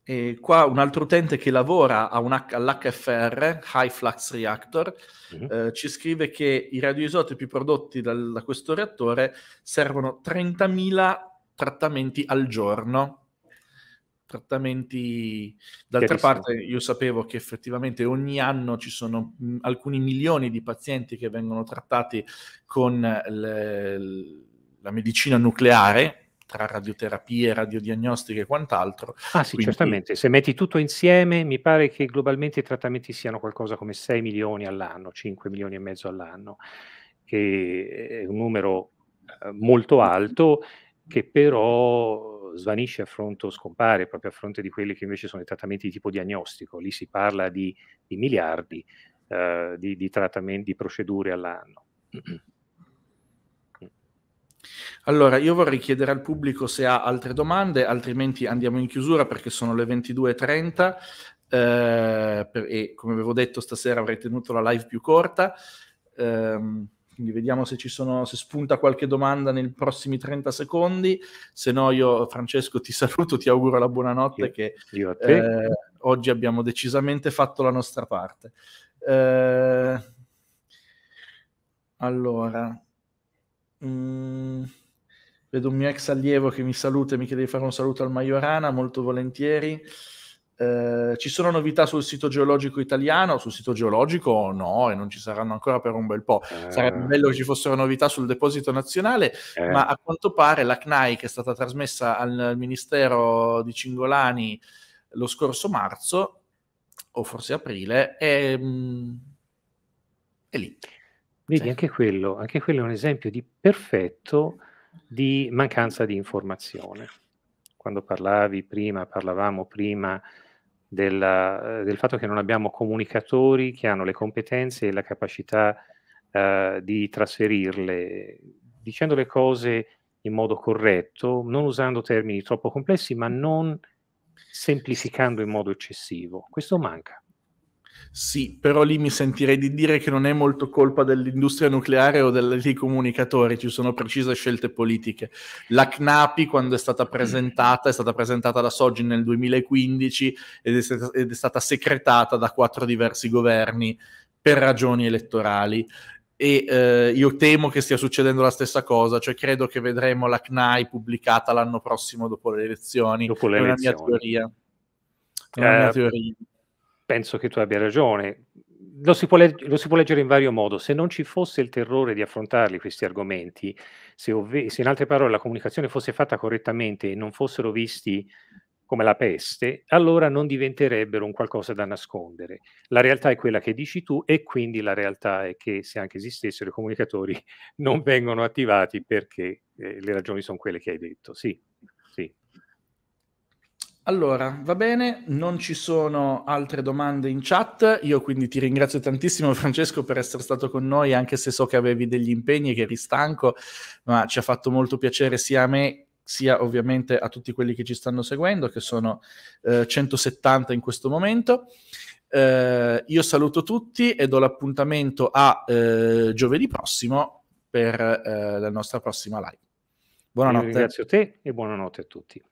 E qua un altro utente che lavora H- all'HFR, High Flux Reactor, mm-hmm. eh, ci scrive che i radioisotopi prodotti dal, da questo reattore servono 30.000 trattamenti al giorno. Trattamenti d'altra parte, io sapevo che effettivamente ogni anno ci sono mm, alcuni milioni di pazienti che vengono trattati con le, la medicina nucleare, tra radioterapie, radiodiagnostiche e quant'altro. Ah sì, Quindi... certamente, se metti tutto insieme mi pare che globalmente i trattamenti siano qualcosa come 6 milioni all'anno, 5 milioni e mezzo all'anno, che è un numero eh, molto alto che però svanisce a fronte o scompare proprio a fronte di quelli che invece sono i trattamenti di tipo diagnostico, lì si parla di, di miliardi eh, di, di trattamenti, di procedure all'anno. Allora, io vorrei chiedere al pubblico se ha altre domande, altrimenti andiamo in chiusura perché sono le 22.30 eh, per, e come avevo detto stasera avrei tenuto la live più corta. Ehm, quindi vediamo se, ci sono, se spunta qualche domanda nei prossimi 30 secondi. Se no, io, Francesco, ti saluto, ti auguro la buonanotte. Io, che io eh, oggi abbiamo decisamente fatto la nostra parte. Eh, allora, Mm, vedo un mio ex allievo che mi saluta e mi chiede di fare un saluto al Majorana, molto volentieri. Eh, ci sono novità sul sito geologico italiano? Sul sito geologico no, e non ci saranno ancora per un bel po'. Eh. Sarebbe bello che ci fossero novità sul deposito nazionale, eh. ma a quanto pare la CNAI, che è stata trasmessa al Ministero di Cingolani lo scorso marzo, o forse aprile, è, mm, è lì. Vedi, anche quello, anche quello è un esempio di perfetto di mancanza di informazione. Quando parlavi prima, parlavamo prima della, eh, del fatto che non abbiamo comunicatori che hanno le competenze e la capacità eh, di trasferirle, dicendo le cose in modo corretto, non usando termini troppo complessi, ma non semplificando in modo eccessivo. Questo manca. Sì, però lì mi sentirei di dire che non è molto colpa dell'industria nucleare o dei comunicatori, ci sono precise scelte politiche. La CNAPI, quando è stata presentata, è stata presentata da Soggi nel 2015 ed è, stata, ed è stata secretata da quattro diversi governi per ragioni elettorali e eh, io temo che stia succedendo la stessa cosa, cioè credo che vedremo la CNAI pubblicata l'anno prossimo dopo le elezioni. Dopo le elezioni. È una mia teoria. È eh, mia teoria penso che tu abbia ragione. Lo si, può, legg- lo si può leggere in vario modo. Se non ci fosse il terrore di affrontarli questi argomenti, se, ovve- se in altre parole la comunicazione fosse fatta correttamente e non fossero visti come la peste, allora non diventerebbero un qualcosa da nascondere. La realtà è quella che dici tu e quindi la realtà è che se anche esistessero i comunicatori non vengono attivati perché eh, le ragioni sono quelle che hai detto. Sì. Allora, va bene, non ci sono altre domande in chat, io quindi ti ringrazio tantissimo Francesco per essere stato con noi, anche se so che avevi degli impegni e che eri stanco, ma ci ha fatto molto piacere sia a me sia ovviamente a tutti quelli che ci stanno seguendo, che sono eh, 170 in questo momento. Eh, io saluto tutti e do l'appuntamento a eh, giovedì prossimo per eh, la nostra prossima live. Buonanotte. Io ringrazio te e buonanotte a tutti.